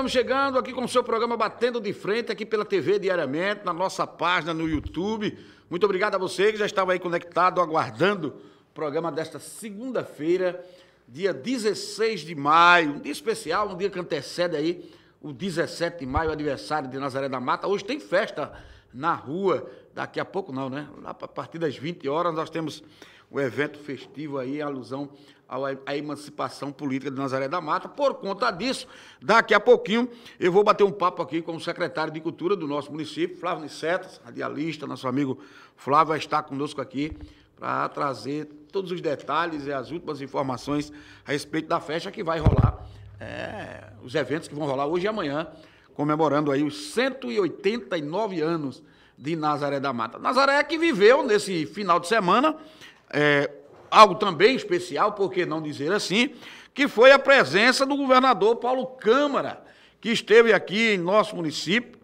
Estamos chegando aqui com o seu programa Batendo de Frente, aqui pela TV diariamente, na nossa página no YouTube. Muito obrigado a você que já estava aí conectado, aguardando o programa desta segunda-feira, dia 16 de maio. Um dia especial, um dia que antecede aí o 17 de maio, aniversário de Nazaré da Mata. Hoje tem festa na rua Daqui a pouco não, né? A partir das 20 horas nós temos o evento festivo aí, em alusão à emancipação política de Nazaré da Mata. Por conta disso, daqui a pouquinho eu vou bater um papo aqui com o secretário de Cultura do nosso município, Flávio Nicetas, radialista, nosso amigo Flávio vai estar conosco aqui para trazer todos os detalhes e as últimas informações a respeito da festa que vai rolar, é, os eventos que vão rolar hoje e amanhã, comemorando aí os 189 anos de Nazaré da Mata. Nazaré é que viveu nesse final de semana é, algo também especial, por que não dizer assim, que foi a presença do governador Paulo Câmara, que esteve aqui em nosso município,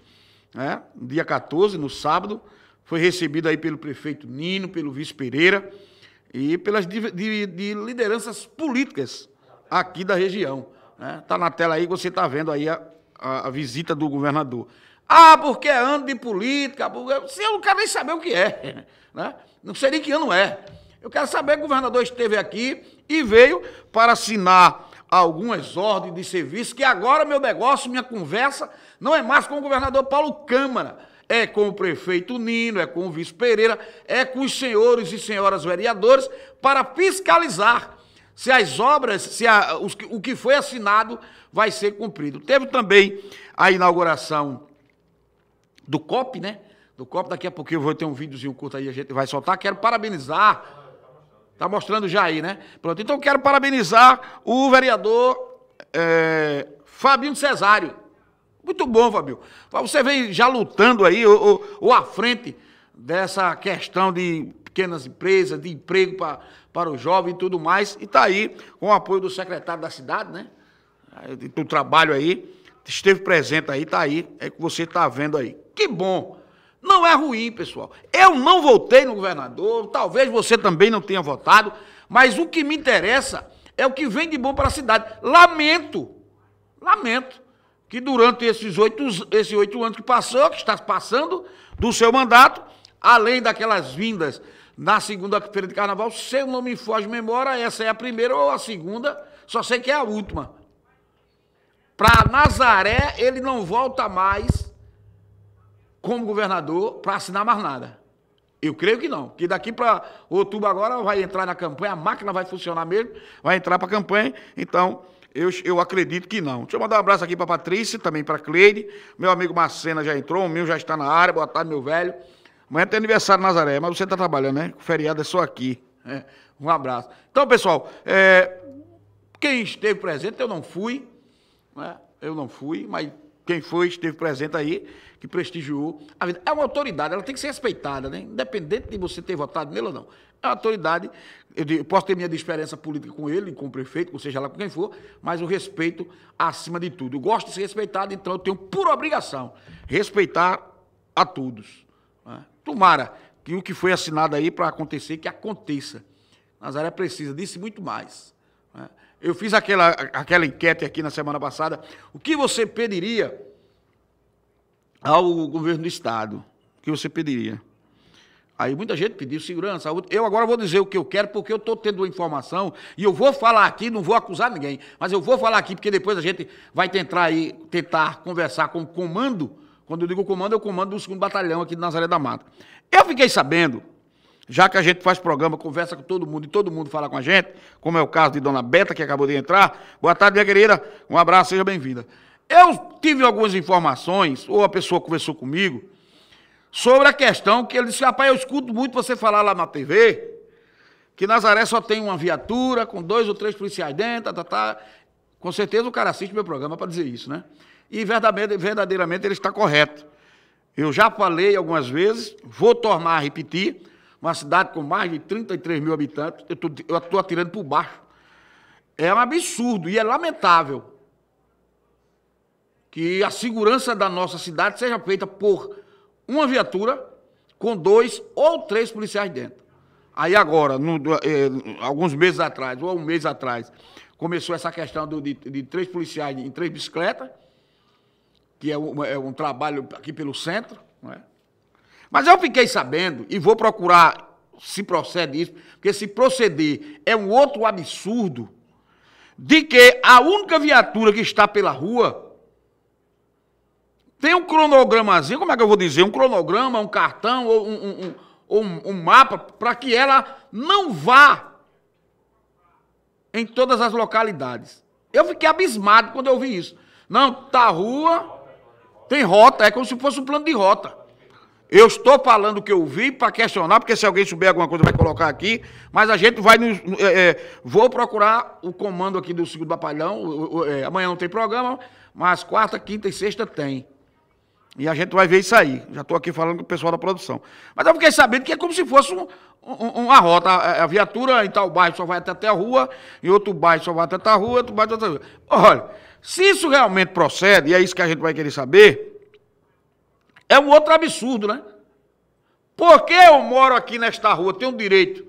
né, dia 14, no sábado, foi recebido aí pelo prefeito Nino, pelo vice Pereira e pelas de, de, de lideranças políticas aqui da região. Está né? Tá na tela aí, você está vendo aí a, a, a visita do governador. Ah, porque é ano de política. Porque... eu não quero nem saber o que é. Né? Não sei nem que ano é. Eu quero saber, o governador esteve aqui e veio para assinar algumas ordens de serviço, que agora meu negócio, minha conversa, não é mais com o governador Paulo Câmara, é com o prefeito Nino, é com o vice Pereira, é com os senhores e senhoras vereadores, para fiscalizar se as obras, se a, os, o que foi assinado vai ser cumprido. Teve também a inauguração do COP, né? Do COP, daqui a pouquinho eu vou ter um videozinho curto aí, a gente vai soltar. Quero parabenizar. Está mostrando já aí, né? Pronto, então quero parabenizar o vereador é, Fabinho Cesário. Muito bom, Fabinho. Você vem já lutando aí, ou, ou à frente dessa questão de pequenas empresas, de emprego pra, para o jovem e tudo mais. E está aí, com o apoio do secretário da cidade, né? Do trabalho aí, esteve presente aí, está aí, é que você está vendo aí. Que bom. Não é ruim, pessoal. Eu não votei no governador, talvez você também não tenha votado, mas o que me interessa é o que vem de bom para a cidade. Lamento, lamento que durante esses oito, esses oito anos que passou, que está passando do seu mandato, além daquelas vindas na segunda-feira de carnaval, se eu não me foge memória, essa é a primeira ou a segunda, só sei que é a última. Para Nazaré, ele não volta mais como governador para assinar mais nada. Eu creio que não, que daqui para outubro agora vai entrar na campanha, a máquina vai funcionar mesmo, vai entrar para a campanha, então eu, eu acredito que não. Deixa eu mandar um abraço aqui para Patrícia, também para Cleide, meu amigo Marcena já entrou, o meu já está na área, boa tarde, meu velho. Amanhã tem aniversário Nazaré, mas você está trabalhando, né? O feriado é só aqui. É. Um abraço. Então, pessoal, é, quem esteve presente, eu não fui, né? eu não fui, mas quem foi esteve presente aí, que prestigiou a vida. É uma autoridade, ela tem que ser respeitada, né? Independente de você ter votado nele ou não. É uma autoridade, eu posso ter minha diferença política com ele, com o prefeito, ou seja lá com quem for, mas o respeito acima de tudo. Eu gosto de ser respeitado, então eu tenho por obrigação respeitar a todos. Né? Tomara que o que foi assinado aí para acontecer, que aconteça. Nazaré precisa disso e muito mais. Eu fiz aquela, aquela enquete aqui na semana passada. O que você pediria ao governo do Estado? O que você pediria? Aí muita gente pediu segurança. Eu agora vou dizer o que eu quero, porque eu estou tendo informação e eu vou falar aqui, não vou acusar ninguém, mas eu vou falar aqui, porque depois a gente vai tentar aí, tentar conversar com o comando. Quando eu digo comando, é o comando do segundo batalhão aqui de Nazaré da Mata. Eu fiquei sabendo já que a gente faz programa, conversa com todo mundo e todo mundo fala com a gente, como é o caso de Dona Beta, que acabou de entrar. Boa tarde, minha querida. Um abraço, seja bem-vinda. Eu tive algumas informações, ou a pessoa conversou comigo, sobre a questão que ele disse: rapaz, eu escuto muito você falar lá na TV que Nazaré só tem uma viatura com dois ou três policiais dentro, tá, tá. tá. com certeza o cara assiste meu programa para dizer isso, né? E verdadeiramente, verdadeiramente ele está correto. Eu já falei algumas vezes, vou tornar a repetir uma cidade com mais de 33 mil habitantes, eu estou atirando por baixo. É um absurdo e é lamentável que a segurança da nossa cidade seja feita por uma viatura com dois ou três policiais dentro. Aí agora, no, eh, alguns meses atrás, ou um mês atrás, começou essa questão do, de, de, três policiais em três bicicletas, que é um, é um trabalho aqui pelo centro, não é? Mas eu fiquei sabendo, e vou procurar se procede isso, porque se proceder é um outro absurdo, de que a única viatura que está pela rua tem um cronogramazinho, como é que eu vou dizer? Um cronograma, um cartão ou um, um, um, um mapa para que ela não vá em todas as localidades. Eu fiquei abismado quando eu vi isso. Não, tá rua, tem rota, é como se fosse um plano de rota. Eu estou falando o que eu vi para questionar, porque se alguém souber alguma coisa vai colocar aqui, mas a gente vai nos, é, é, vou procurar o comando aqui do segundo batalhão. é, amanhã não tem programa, mas quarta, quinta e sexta tem. E a gente vai ver isso aí. Já estou aqui falando com o pessoal da produção. Mas eu fiquei sabendo que é como se fosse um, um, uma rota. A, a, viatura em tal bairro só vai até, até a rua, em outro bairro só vai até a rua, outro bairro até a rua. Olha, se isso realmente procede, e é isso que a gente vai querer saber. É um outro absurdo, né? Porque eu moro aqui nesta rua, tenho o direito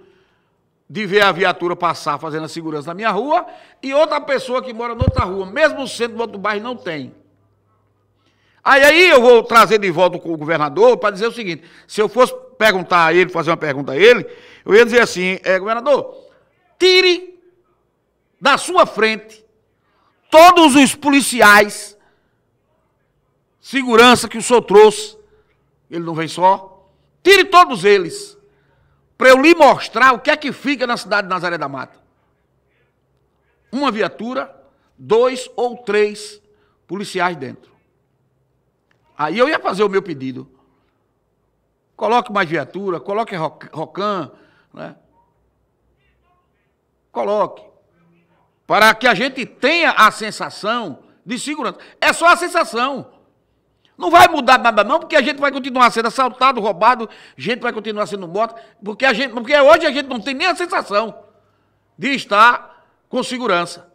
de ver a viatura passar fazendo a segurança na minha rua e outra pessoa que mora noutra rua, mesmo sendo do outro bairro, não tem. Aí, aí eu vou trazer de volta o governador para dizer o seguinte: se eu fosse perguntar a ele, fazer uma pergunta a ele, eu ia dizer assim, é governador, tire da sua frente todos os policiais segurança que o senhor trouxe. Ele não vem só. Tire todos eles, para eu lhe mostrar o que é que fica na cidade de Nazaré da Mata. Uma viatura, dois ou três policiais dentro. Aí eu ia fazer o meu pedido. Coloque mais viatura, coloque Rocan, né? coloque. Para que a gente tenha a sensação de segurança. É só a sensação. Não vai mudar nada não, porque a gente vai continuar sendo assaltado, roubado, a gente vai continuar sendo morto, porque, a gente, porque hoje a gente não tem nem a sensação de estar com segurança.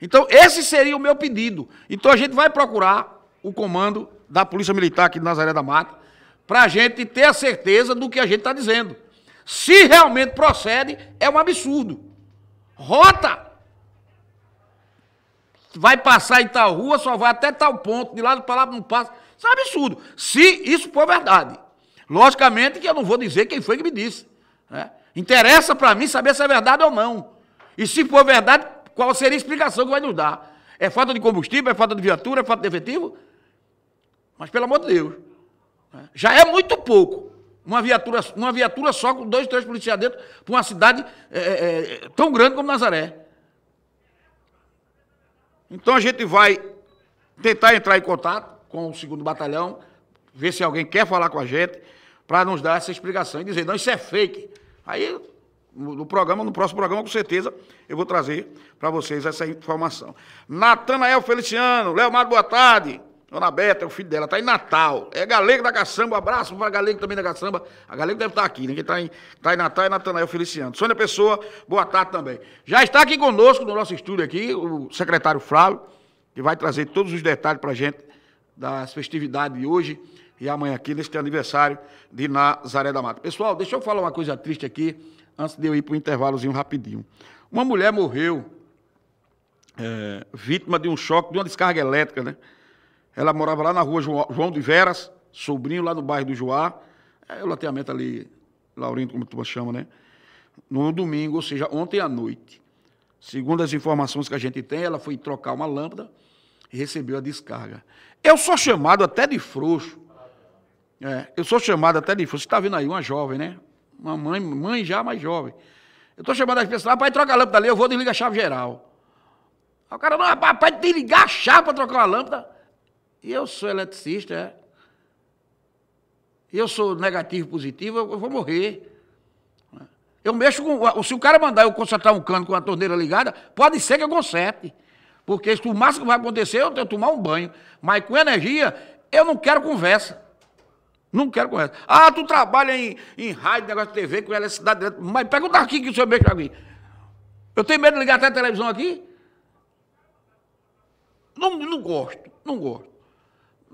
Então, esse seria o meu pedido. Então, a gente vai procurar o comando da Polícia Militar aqui de Nazaré da Mata para a gente ter a certeza do que a gente está dizendo. Se realmente procede, é um absurdo. Rota vai passar em tal rua, só vai até tal ponto, de lado para lá não passa. Isso é um absurdo. Se isso for verdade. Logicamente que eu não vou dizer quem foi que me disse. Né? Interessa para mim saber se é verdade ou não. E se for verdade, qual seria a explicação que vai nos dar? É falta de combustível, é falta de viatura, é falta de efetivo? Mas pelo amor de Deus. Né? Já é muito pouco. Uma viatura, uma viatura só com dois, três policiais dentro para uma cidade é, é, tão grande como Nazaré. Então a gente vai tentar entrar em contato com o segundo batalhão, ver se alguém quer falar com a gente, para nos dar essa explicação e dizer, não, isso é fake. Aí, no programa, no próximo programa, com certeza, eu vou trazer para vocês essa informação. Natanael Feliciano, Léo, Leomar, boa tarde. Dona Beta, é o filho dela, está em Natal. É Galego da Caçamba, abraço para Galego também da Caçamba. A Galego deve estar tá aqui, Quem está em, tá em Natal, é Natanael Feliciano. Sônia Pessoa, boa tarde também. Já está aqui conosco no nosso estúdio aqui o secretário Flávio, que vai trazer todos os detalhes para a gente das festividades de hoje e amanhã aqui, neste aniversário de Nazaré da Mata. Pessoal, deixa eu falar uma coisa triste aqui, antes de eu ir para o intervalozinho rapidinho. Uma mulher morreu é, vítima de um choque de uma descarga elétrica, né? Ela morava lá na rua João de Veras, sobrinho lá no bairro do Joá. É o meta ali, Laurindo, como tu chama, né? No domingo, ou seja, ontem à noite. Segundo as informações que a gente tem, ela foi trocar uma lâmpada e recebeu a descarga. Eu sou chamado até de frouxo. É, eu sou chamado até de frouxo. Você está vendo aí uma jovem, né? Uma mãe, mãe já mais jovem. Eu estou chamando as pessoas, rapaz, troca a lâmpada ali, eu vou desligar a chave geral. o cara, não, rapaz, ligar a chave para trocar uma lâmpada. E eu sou eletricista, é. E eu sou negativo, positivo, eu, vou morrer. Eu mexo com. Se o cara mandar eu consertar um cano com a torneira ligada, pode ser que eu conserte. Porque o máximo que vai acontecer é eu, tomar um banho. Mas com energia, eu não quero conversa. Não quero conversa. Ah, tu trabalha em, em rádio, negócio de TV, com eletricidade direta. Mas pergunta aqui que o senhor mexe aqui. Eu tenho medo de ligar até a televisão aqui? Não, não gosto, não gosto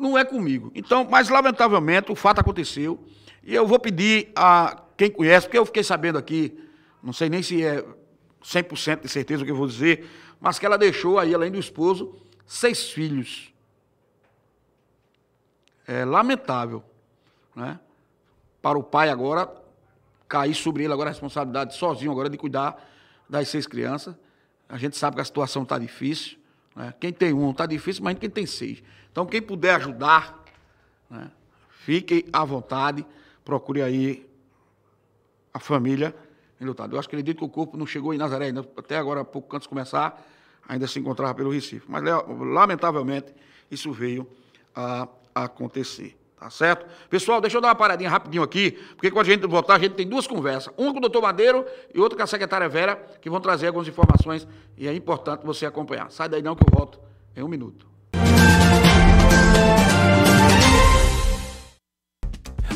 não é comigo. Então, mas lamentavelmente o fato aconteceu e eu vou pedir a quem conhece, porque eu fiquei sabendo aqui, não sei nem se é 100% de certeza o que eu vou dizer, mas que ela deixou aí, além do esposo, seis filhos. É lamentável, né? Para o pai agora cair sobre ele agora a responsabilidade sozinho agora de cuidar das seis crianças. A gente sabe que a situação está difícil. Né? Quem tem um está difícil, mas quem tem seis. Então, quem puder ajudar, né, fique à vontade, procure aí a família enlutada. Eu acho que acredito que o corpo não chegou em Nazaré ainda, né, até agora, pouco antes de começar, ainda se encontrava pelo Recife. Mas, lamentavelmente, isso veio a acontecer. Tá certo? Pessoal, deixa eu dar uma paradinha rapidinho aqui, porque quando a gente voltar, a gente tem duas conversas. Uma com o doutor Madeiro e outra com a secretária Vera, que vão trazer algumas informações e é importante você acompanhar. Sai daí não que eu volto em um minuto.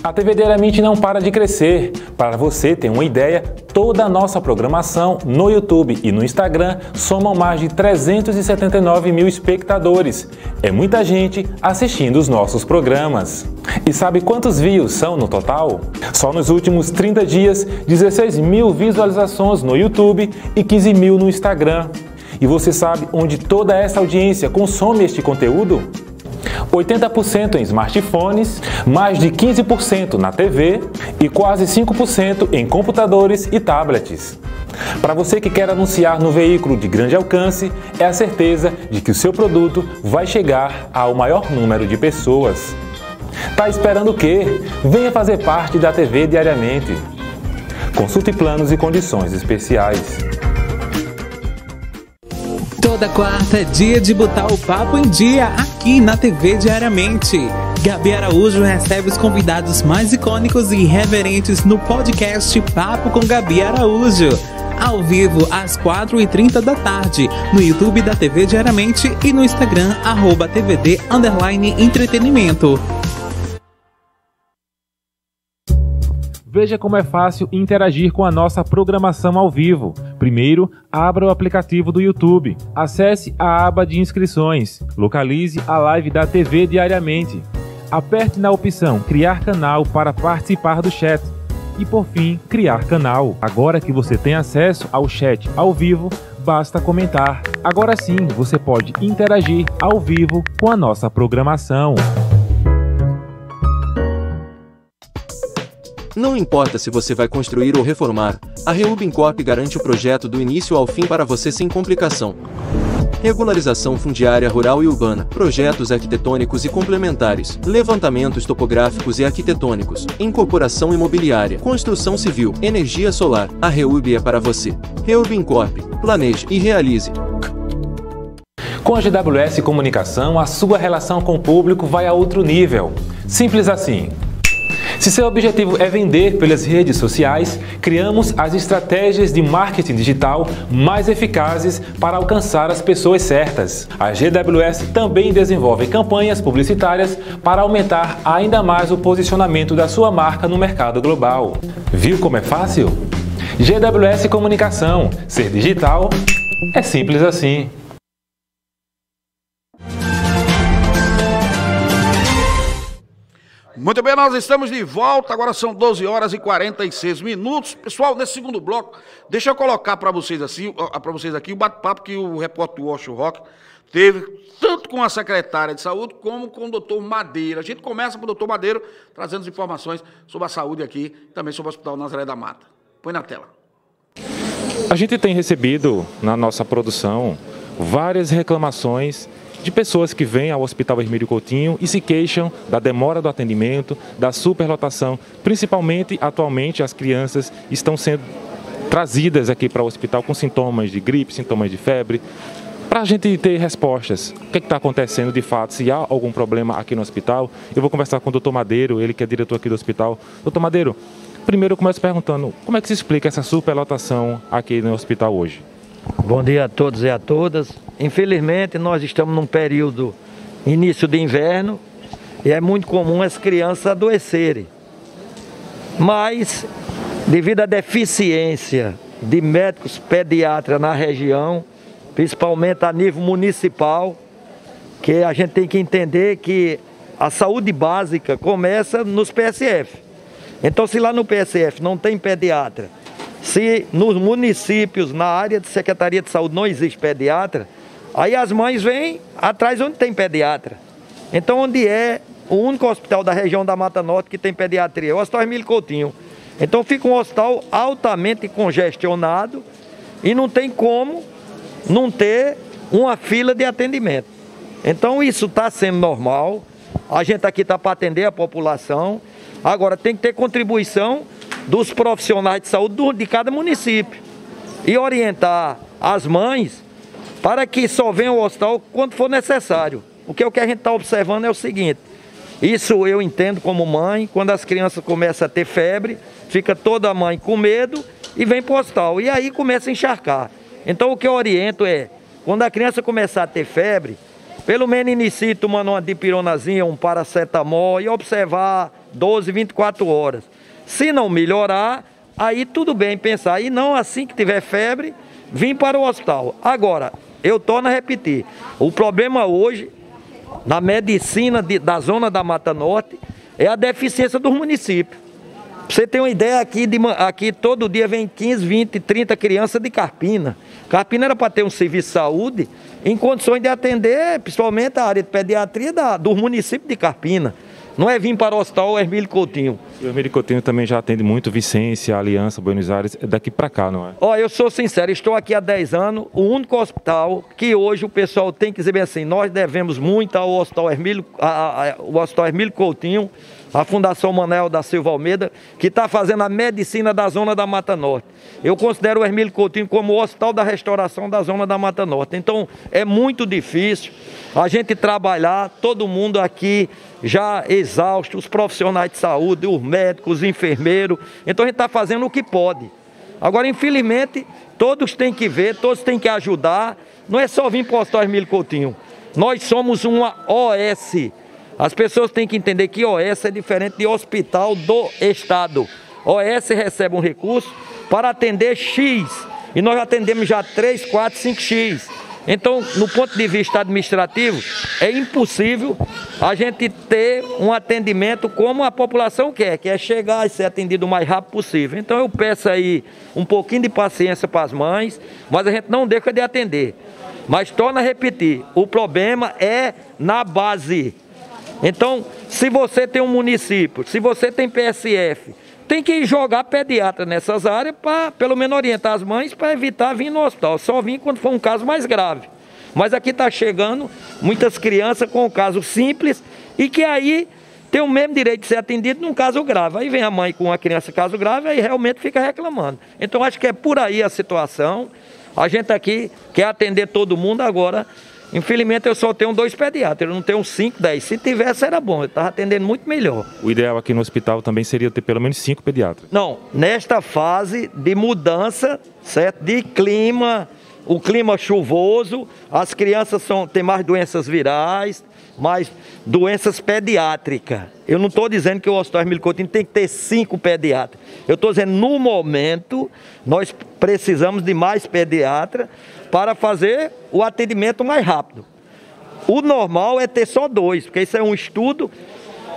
A TV Diariamente não para de crescer. Para você ter uma ideia, toda a nossa programação no YouTube e no Instagram somam mais de 379 mil espectadores. É muita gente assistindo os nossos programas. E sabe quantos views são no total? Só nos últimos 30 dias, 16 mil visualizações no YouTube e 15 mil no Instagram. E você sabe onde toda essa audiência consome este conteúdo? 80% em smartphones, mais de 15% na TV e quase 5% em computadores e tablets. Para você que quer anunciar no veículo de grande alcance, é a certeza de que o seu produto vai chegar ao maior número de pessoas. Tá esperando o quê? Venha fazer parte da TV diariamente. Consulte planos e condições especiais. Toda quarta é dia de botar o papo em dia aqui na TV diariamente. Gabi Araújo recebe os convidados mais icônicos e irreverentes no podcast Papo com Gabi Araújo. Ao vivo às 4h30 da tarde, no YouTube da TV Diariamente e no Instagram, arroba TVD Entretenimento. Veja como é fácil interagir com a nossa programação ao vivo. Primeiro, abra o aplicativo do YouTube. Acesse a aba de inscrições. Localize a live da TV diariamente. Aperte na opção Criar canal para participar do chat. E por fim, criar canal. Agora que você tem acesso ao chat ao vivo, basta comentar. Agora sim, você pode interagir ao vivo com a nossa programação. Não importa se você vai construir ou reformar, a Reubin Corp garante o projeto do início ao fim para você sem complicação. Regularização fundiária rural e urbana, projetos arquitetônicos e complementares, levantamentos topográficos e arquitetônicos, incorporação imobiliária, construção civil, energia solar. A Reub é para você. Reubin Corp. Planeje e realize. Com a GWS Comunicação, a sua relação com o público vai a outro nível. Simples assim. Se seu objetivo é vender pelas redes sociais, criamos as estratégias de marketing digital mais eficazes para alcançar as pessoas certas. A GWS também desenvolve campanhas publicitárias para aumentar ainda mais o posicionamento da sua marca no mercado global. Viu como é fácil? GWS Comunicação. Ser digital é simples assim. Muito bem, nós estamos de volta, agora são 12 horas e 46 minutos. Pessoal, nesse segundo bloco, deixa eu colocar para vocês assim, ah, para vocês aqui o bate-papo que o repórter Washington Rock teve tanto com a secretária de saúde como com o doutor Madeira. A gente começa com o doutor Madeira trazendo as informações sobre a saúde aqui, também sobre o Hospital Nazaré da Mata. Põe na tela. A gente tem recebido na nossa produção várias reclamações de pessoas que vêm ao Hospital Hermílio Coutinho e se queixam da demora do atendimento, da superlotação. Principalmente, atualmente, as crianças estão sendo trazidas aqui para o hospital com sintomas de gripe, sintomas de febre, para a gente ter respostas. O que é está acontecendo de fato? Se há algum problema aqui no hospital, eu vou conversar com o doutor Madeiro, ele que é diretor aqui do hospital. Doutor Madeiro, primeiro eu começo perguntando como é que se explica essa superlotação aqui no hospital hoje? Bom dia a todos e a todas. Infelizmente, nós estamos num período início de inverno e é muito comum as crianças adoecerem. Mas, devido à deficiência de médicos pediatras na região, principalmente a nível municipal, que a gente tem que entender que a saúde básica começa nos PSF. Então, se lá no PSF não tem pediatra se nos municípios, na área de Secretaria de Saúde, não existe pediatra, aí as mães vêm atrás onde tem pediatra. Então, onde é o único hospital da região da Mata Norte que tem pediatria? É o Hospital Emílio Coutinho. Então, fica um hospital altamente congestionado e não tem como não ter uma fila de atendimento. Então, isso está sendo normal. A gente aqui está para atender a população. Agora, tem que ter contribuição dos profissionais de saúde de cada município e orientar as mães para que só venham ao hospital quando for necessário. Porque é o que a gente está observando é o seguinte, isso eu entendo como mãe, quando as crianças começam a ter febre, fica toda a mãe com medo e vem para o hospital, e aí começa a encharcar. Então o que eu oriento é, quando a criança começar a ter febre, pelo menos inicie tomando uma dipironazinha, um paracetamol e observar 12, 24 horas. Se não melhorar, aí tudo bem pensar. E não assim que tiver febre, vim para o hospital. Agora, eu torno a repetir, o problema hoje na medicina de, da zona da Mata Norte é a deficiência dos municípios. você tem uma ideia aqui, de, aqui todo dia vem 15, 20, 30 crianças de Carpina. Carpina era para ter um serviço de saúde em condições de atender, principalmente a área de pediatria da, do município de Carpina. Não é vir para o hospital Hermílio é Coutinho. O Hermílio Coutinho também já atende muito Vicência, Aliança, Buenos Aires, é daqui para cá, não é? Ó, eu sou sincero, estou aqui há 10 anos, o único hospital que hoje o pessoal tem que dizer bem assim, nós devemos muito ao hospital Hermílio, a, a, a, o Hermílio Coutinho, a Fundação Manuel da Silva Almeida, que está fazendo a medicina da zona da Mata Norte. Eu considero o Hermílio Coutinho como o hospital da restauração da zona da Mata Norte. Então, é muito difícil a gente trabalhar, todo mundo aqui já exausto, os profissionais de saúde, os médicos, os enfermeiros. Então, a gente está fazendo o que pode. Agora, infelizmente, todos têm que ver, todos têm que ajudar. Não é só vir postar Hermílio Coutinho. Nós somos uma OS, as pessoas têm que entender que OS é diferente de hospital do estado. OS recebe um recurso para atender X e nós atendemos já 3, 4, 5X. Então, no ponto de vista administrativo, é impossível a gente ter um atendimento como a população quer, que é chegar e ser atendido o mais rápido possível. Então, eu peço aí um pouquinho de paciência para as mães, mas a gente não deixa de atender. Mas torna a repetir, o problema é na base. Então, se você tem um município, se você tem PSF, tem que jogar pediatra nessas áreas para, pelo menos, orientar as mães para evitar vir no hospital. Só vir quando for um caso mais grave. Mas aqui está chegando muitas crianças com um caso simples e que aí tem o mesmo direito de ser atendido num caso grave. Aí vem a mãe com a criança caso grave e realmente fica reclamando. Então acho que é por aí a situação. A gente aqui quer atender todo mundo agora. Infelizmente eu só tenho dois pediatras, eu não tenho cinco, dez. Se tivesse era bom, eu estava atendendo muito melhor. O ideal aqui no hospital também seria ter pelo menos cinco pediatras? Não, nesta fase de mudança, certo? De clima, o clima chuvoso, as crianças são, têm mais doenças virais, mais doenças pediátricas. Eu não estou dizendo que o Hospital Hermílio tem que ter cinco pediatras. Eu estou dizendo, no momento, nós precisamos de mais pediatras para fazer o atendimento mais rápido. O normal é ter só dois, porque isso é um estudo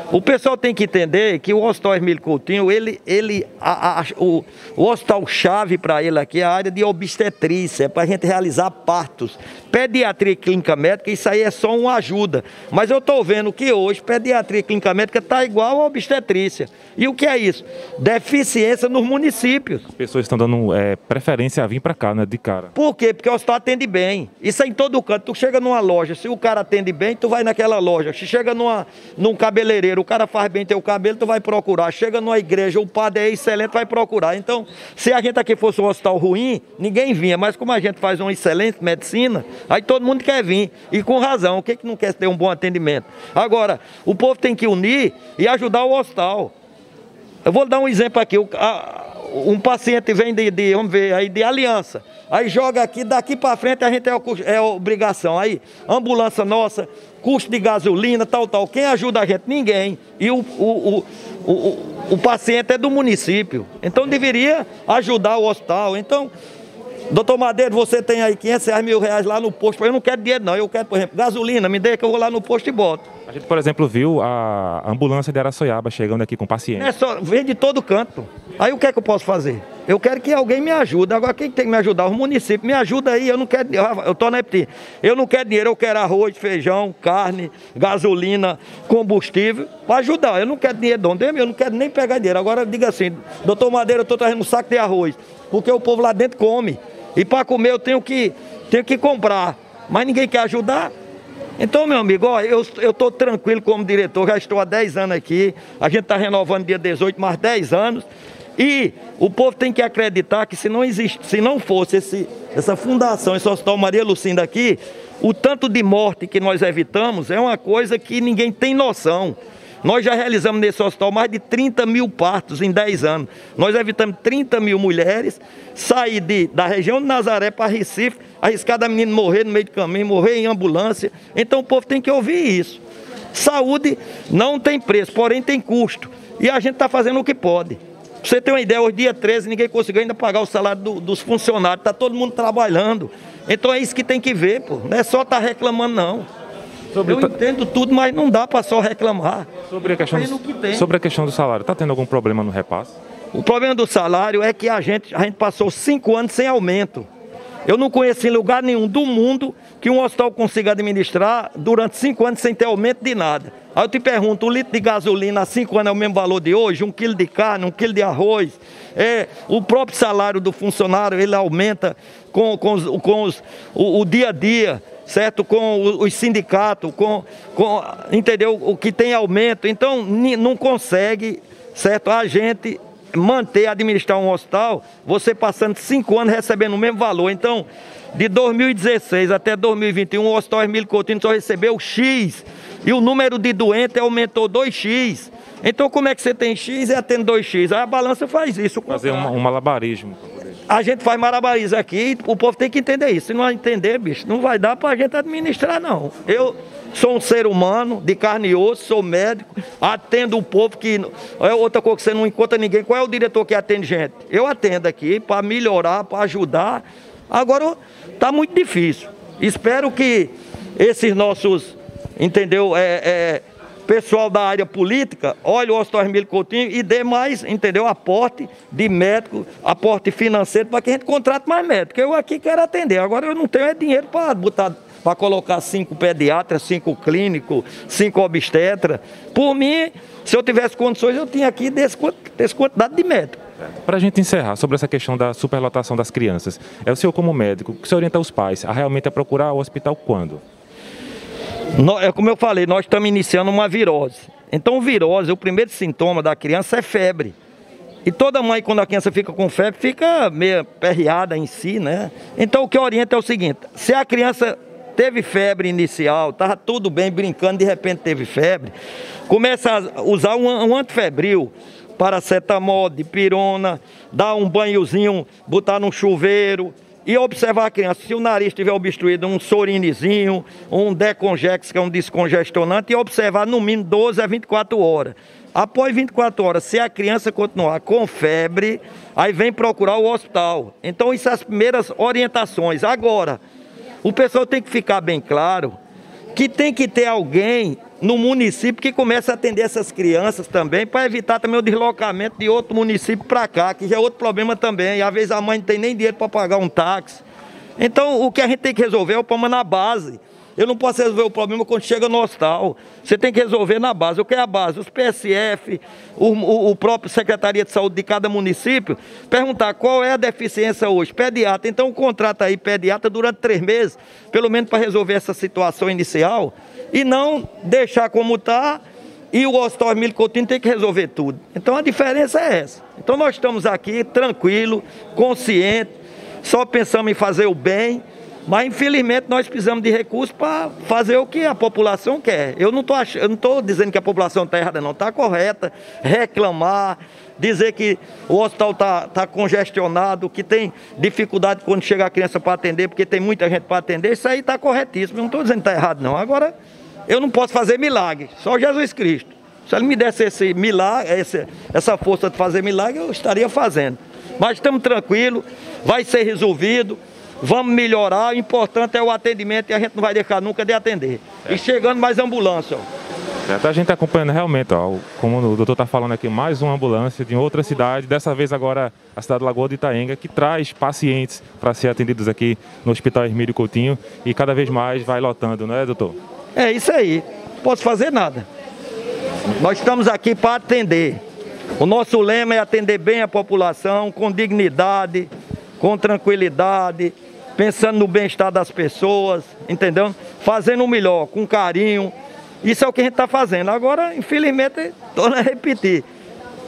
o pessoal tem que entender que o Hospital Hermílio Coutinho, ele, ele, a, a, o, o hospital-chave para ele aqui é a área de obstetrícia, é para a gente realizar partos. Pediatria e clínica médica, isso aí é só uma ajuda. Mas eu estou vendo que hoje pediatria e clínica médica está igual a obstetrícia. E o que é isso? Deficiência nos municípios. As pessoas estão dando é, preferência a vir para cá, né, de cara. Por quê? Porque o hospital atende bem. Isso é em todo canto. Tu chega numa loja, se o cara atende bem, tu vai naquela loja. Se chega numa, num cabeleireiro, o cara faz bem teu cabelo, tu vai procurar. Chega numa igreja, o padre é excelente, vai procurar. Então, se a gente aqui fosse um hospital ruim, ninguém vinha. Mas como a gente faz uma excelente medicina, aí todo mundo quer vir. E com razão, o que, que não quer ter um bom atendimento? Agora, o povo tem que unir e ajudar o hospital. Eu vou dar um exemplo aqui. O, a, um paciente vem de, de, vamos ver, aí de aliança, aí joga aqui, daqui para frente a gente é, é obrigação. Aí, ambulância nossa, custo de gasolina, tal, tal. Quem ajuda a gente? Ninguém. E o, o, o, o, o paciente é do município. Então deveria ajudar o hospital. Então, Doutor Madeiro, você tem aí 500 reais, mil reais lá no posto. Eu não quero dinheiro, não. Eu quero, por exemplo, gasolina. Me dê que eu vou lá no posto e boto. A gente, por exemplo, viu a ambulância de Araçoiaba chegando aqui com paciente. É só, vem de todo canto. Aí o que é que eu posso fazer? Eu quero que alguém me ajude. Agora, quem tem que me ajudar? Os municípios. Me ajuda aí. Eu não quero. Eu tô na EPT. Eu não quero dinheiro. Eu quero arroz, feijão, carne, gasolina, combustível. Para ajudar. Eu não quero dinheiro, não. Eu não quero nem pegar dinheiro. Agora, diga assim, doutor Madeira, eu estou trazendo um saco de arroz. Porque o povo lá dentro come. E para comer eu tenho que, tenho que comprar. Mas ninguém quer ajudar. Então, meu amigo, ó, eu estou tranquilo como diretor, já estou há 10 anos aqui. A gente está renovando dia 18, mais 10 anos. E o povo tem que acreditar que se não, existe, se não fosse esse, essa fundação, esse hospital Maria Lucinda aqui, o tanto de morte que nós evitamos é uma coisa que ninguém tem noção. Nós já realizamos nesse hospital mais de 30 mil partos em 10 anos. Nós evitamos 30 mil mulheres sair de, da região de Nazaré para Recife, arriscar da menina morrer no meio do caminho, morrer em ambulância. Então o povo tem que ouvir isso. Saúde não tem preço, porém tem custo. E a gente está fazendo o que pode. você tem uma ideia, hoje dia 13 ninguém conseguiu ainda pagar o salário do, dos funcionários, está todo mundo trabalhando. Então é isso que tem que ver, pô. não é só estar tá reclamando não. Sobre eu entendo tudo, mas não dá para só reclamar. Sobre a, tá questão do, que sobre a questão do salário, está tendo algum problema no repasse? O problema do salário é que a gente, a gente passou cinco anos sem aumento. Eu não conheço em lugar nenhum do mundo que um hospital consiga administrar durante cinco anos sem ter aumento de nada. Aí eu te pergunto, um litro de gasolina há cinco anos é o mesmo valor de hoje? Um quilo de carne, um quilo de arroz? É, o próprio salário do funcionário, ele aumenta com, com, os, com os, o, o dia a dia certo? Com os sindicatos, com, com entendeu? O que tem aumento. Então, não consegue, certo? A gente manter, administrar um hospital, você passando cinco anos recebendo o mesmo valor. Então, de 2016 até 2021, o Hospital Hermílio Coutinho só recebeu X. E o número de doentes aumentou 2X. Então como é que você tem X e atende 2X? Aí a balança faz isso. Fazer um, um malabarismo. A gente faz malabarismo aqui, o povo tem que entender isso. Se não entender, bicho, não vai dar para a gente administrar, não. Eu sou um ser humano, de carne e osso, sou médico, atendo o povo que. É outra coisa que você não encontra ninguém. Qual é o diretor que atende gente? Eu atendo aqui para melhorar, para ajudar. Agora está muito difícil. Espero que esses nossos, entendeu? É, é, pessoal da área política olhe o Hospital Hermílio Coutinho e dê mais, entendeu? Aporte de médico, aporte financeiro para que a gente contrate mais médico. Eu aqui quero atender, agora eu não tenho é dinheiro para botar para colocar cinco pediatras, cinco clínicos, cinco obstetras. Por mim, se eu tivesse condições, eu tinha aqui desse, desse quantidade de médico. Para a gente encerrar, sobre essa questão da superlotação das crianças, é o senhor como médico, que se orienta os pais a realmente a procurar o hospital quando? É como eu falei, nós estamos iniciando uma virose. Então, virose, o primeiro sintoma da criança é febre. E toda mãe, quando a criança fica com febre, fica meio perreada em si, né? Então, o que orienta é o seguinte: se a criança teve febre inicial, estava tudo bem brincando, de repente teve febre, começa a usar um, antifebril, paracetamol, dipirona, dar um banhozinho, botar num chuveiro, e observar a criança. Se o nariz estiver obstruído, um sorinizinho, um decongex, que é um descongestionante, e observar no mínimo 12 a 24 horas. Após 24 horas, se a criança continuar com febre, aí vem procurar o hospital. Então, isso são é as primeiras orientações. Agora, o pessoal tem que ficar bem claro que tem que ter alguém no município que começa a atender essas crianças também, para evitar também o deslocamento de outro município para cá, que já é outro problema também. E às vezes a mãe não tem nem dinheiro para pagar um táxi. Então, o que a gente tem que resolver é o problema na base. Eu não posso resolver o problema quando chega no hostal. Você tem que resolver na base. O que é a base? Os PSF, o, o, o próprio Secretaria de Saúde de cada município, perguntar qual é a deficiência hoje. Pediatra, então contrata aí pediatra durante três meses, pelo menos para resolver essa situação inicial, e não deixar como está e o hospital Emílio Coutinho tem que resolver tudo. Então a diferença é essa. Então nós estamos aqui tranquilo, consciente, só pensamos em fazer o bem. Mas infelizmente nós precisamos de recursos para fazer o que a população quer. Eu não estou dizendo que a população está errada, não. Está correta. Reclamar, dizer que o hospital está tá congestionado, que tem dificuldade quando chega a criança para atender, porque tem muita gente para atender, isso aí está corretíssimo. Eu não estou dizendo que está errado, não. Agora, eu não posso fazer milagre, só Jesus Cristo. Se ele me desse esse milagre, esse, essa força de fazer milagre, eu estaria fazendo. Mas estamos tranquilos, vai ser resolvido. Vamos melhorar, o importante é o atendimento e a gente não vai deixar nunca de atender. É. E chegando mais ambulância, ó. Certo, é, a gente está acompanhando realmente, ó, como o doutor está falando aqui, mais uma ambulância de outra cidade, dessa vez agora a cidade de Lagoa de Itaenga, que traz pacientes para ser atendidos aqui no Hospital Hermílio Coutinho e cada vez mais vai lotando, não é, doutor? É isso aí, não posso fazer nada. Nós estamos aqui para atender. O nosso lema é atender bem a população, com dignidade, com tranquilidade, pensando no bem-estar das pessoas, entendeu? Fazendo o melhor, com carinho. Isso é o que a gente está fazendo. Agora, infelizmente, estou a repetir.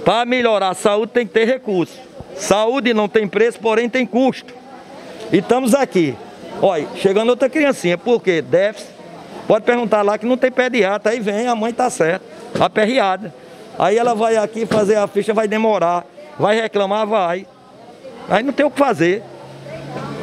Para melhorar a saúde tem que ter recurso. Saúde não tem preço, porém tem custo. E estamos aqui. Olha, chegando outra criancinha, por quê? Déficit. Pode perguntar lá que não tem pediatra. Aí vem, a mãe tá certa, aperreada. Aí ela vai aqui fazer a ficha, vai demorar. Vai reclamar, vai. Aí não tem o que fazer.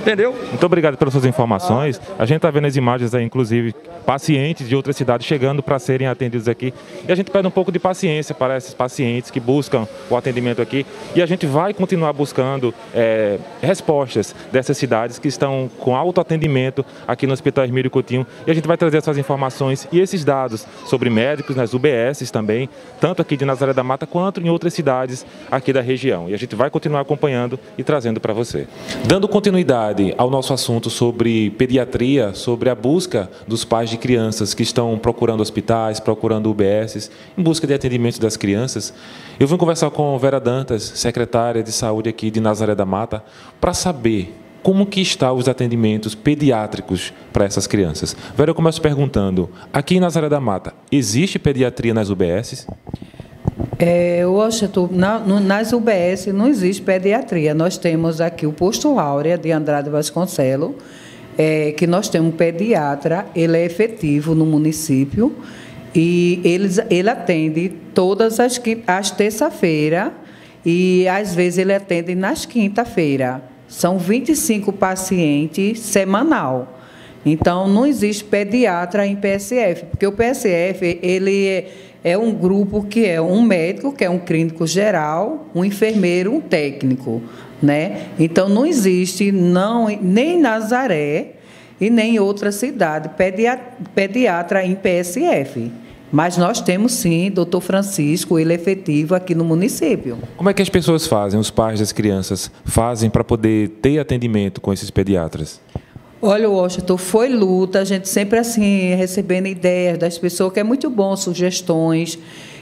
Entendeu? Muito obrigado pelas suas informações. A gente está vendo as imagens aí, inclusive, pacientes de outras cidades chegando para serem atendidos aqui. E a gente pede um pouco de paciência para esses pacientes que buscam o atendimento aqui. E a gente vai continuar buscando é, respostas dessas cidades que estão com autoatendimento aqui no Hospital Hermílio Coutinho. E a gente vai trazer essas informações e esses dados sobre médicos nas UBSs também, tanto aqui de Nazaré da Mata quanto em outras cidades aqui da região. E a gente vai continuar acompanhando e trazendo para você. Dando continuidade continuidade ao nosso assunto sobre pediatria, sobre a busca dos pais de crianças que estão procurando hospitais, procurando UBSs, em busca de atendimento das crianças, eu vim conversar com Vera Dantas, secretária de saúde aqui de Nazaré da Mata, para saber como que está os atendimentos pediátricos para essas crianças. Vera, eu começo perguntando, aqui em Nazaré da Mata, existe pediatria nas UBSs? É, Washington, na, no, nas UBS não existe pediatria. Nós temos aqui o posto Áurea de Andrade Vasconcelo, é, que nós temos um pediatra, ele é efetivo no município e ele, ele atende todas as, as terça-feira e às vezes ele atende nas quinta-feira. São 25 pacientes semanal. Então não existe pediatra em PSF, porque o PSF ele é é um grupo que é um médico, que é um clínico geral, um enfermeiro, um técnico, né? Então não existe não nem Nazaré e nem outra cidade pediatra em PSF. Mas nós temos sim, doutor Francisco, ele é efetivo aqui no município. Como é que as pessoas fazem, os pais das crianças fazem para poder ter atendimento com esses pediatras? Olha, Washington, foi luta, a gente sempre assim, recebendo ideias das pessoas, que é muito bom, sugestões.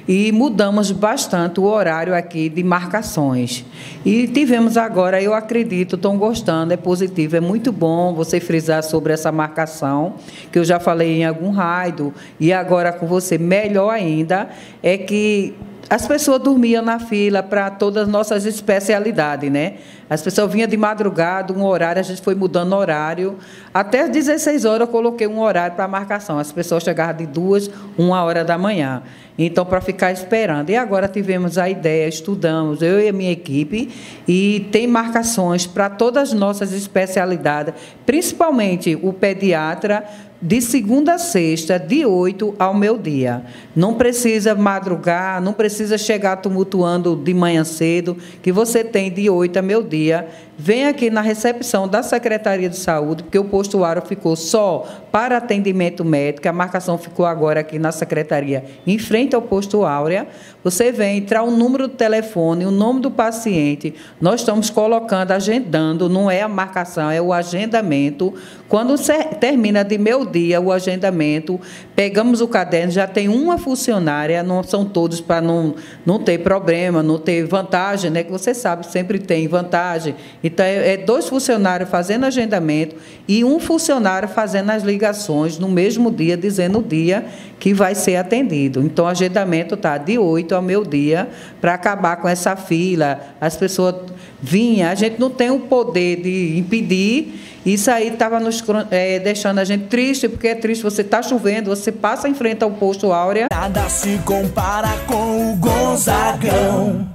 E mudamos bastante o horário aqui de marcações. E tivemos agora, eu acredito, estão gostando, é positivo, é muito bom você frisar sobre essa marcação, que eu já falei em algum raio, e agora com você, melhor ainda, é que as pessoas dormiam na fila para todas as nossas especialidades, né? As pessoas vinham de madrugada, um horário, a gente foi mudando horário. Até às 16 horas eu coloquei um horário para marcação. As pessoas chegavam de duas, uma hora da manhã. Então, para ficar esperando. E agora tivemos a ideia, estudamos, eu e a minha equipe, e tem marcações para todas as nossas especialidades, principalmente o pediatra, de segunda a sexta, de 8 ao meu dia. Não precisa madrugar, não precisa chegar tumultuando de manhã cedo, que você tem de 8 a meu dia. Vem aqui na recepção da Secretaria de Saúde, porque o posto Aro ficou só para atendimento médico, a marcação ficou agora aqui na Secretaria, em frente ao posto Áurea. Você vem entrar o número do telefone, o nome do paciente. Nós estamos colocando, agendando, não é a marcação, é o agendamento. Quando termina de meu dia o agendamento, pegamos o caderno, já tem uma funcionária, não são todos para não, não ter problema, não ter vantagem, né? Que você sabe, sempre tem vantagem. Então, é, é dois funcionários fazendo agendamento e um funcionário fazendo as ligações no mesmo dia, dizendo o dia que vai ser atendido. Então, o agendamento está de 8 ao meio-dia para acabar com essa fila, as pessoas vinha. A gente não tem o poder de impedir. Isso aí estava nos é, deixando a gente triste, porque é triste, você está chovendo, você passa em frente ao posto Áurea. Nada se compara com o Gonzagão.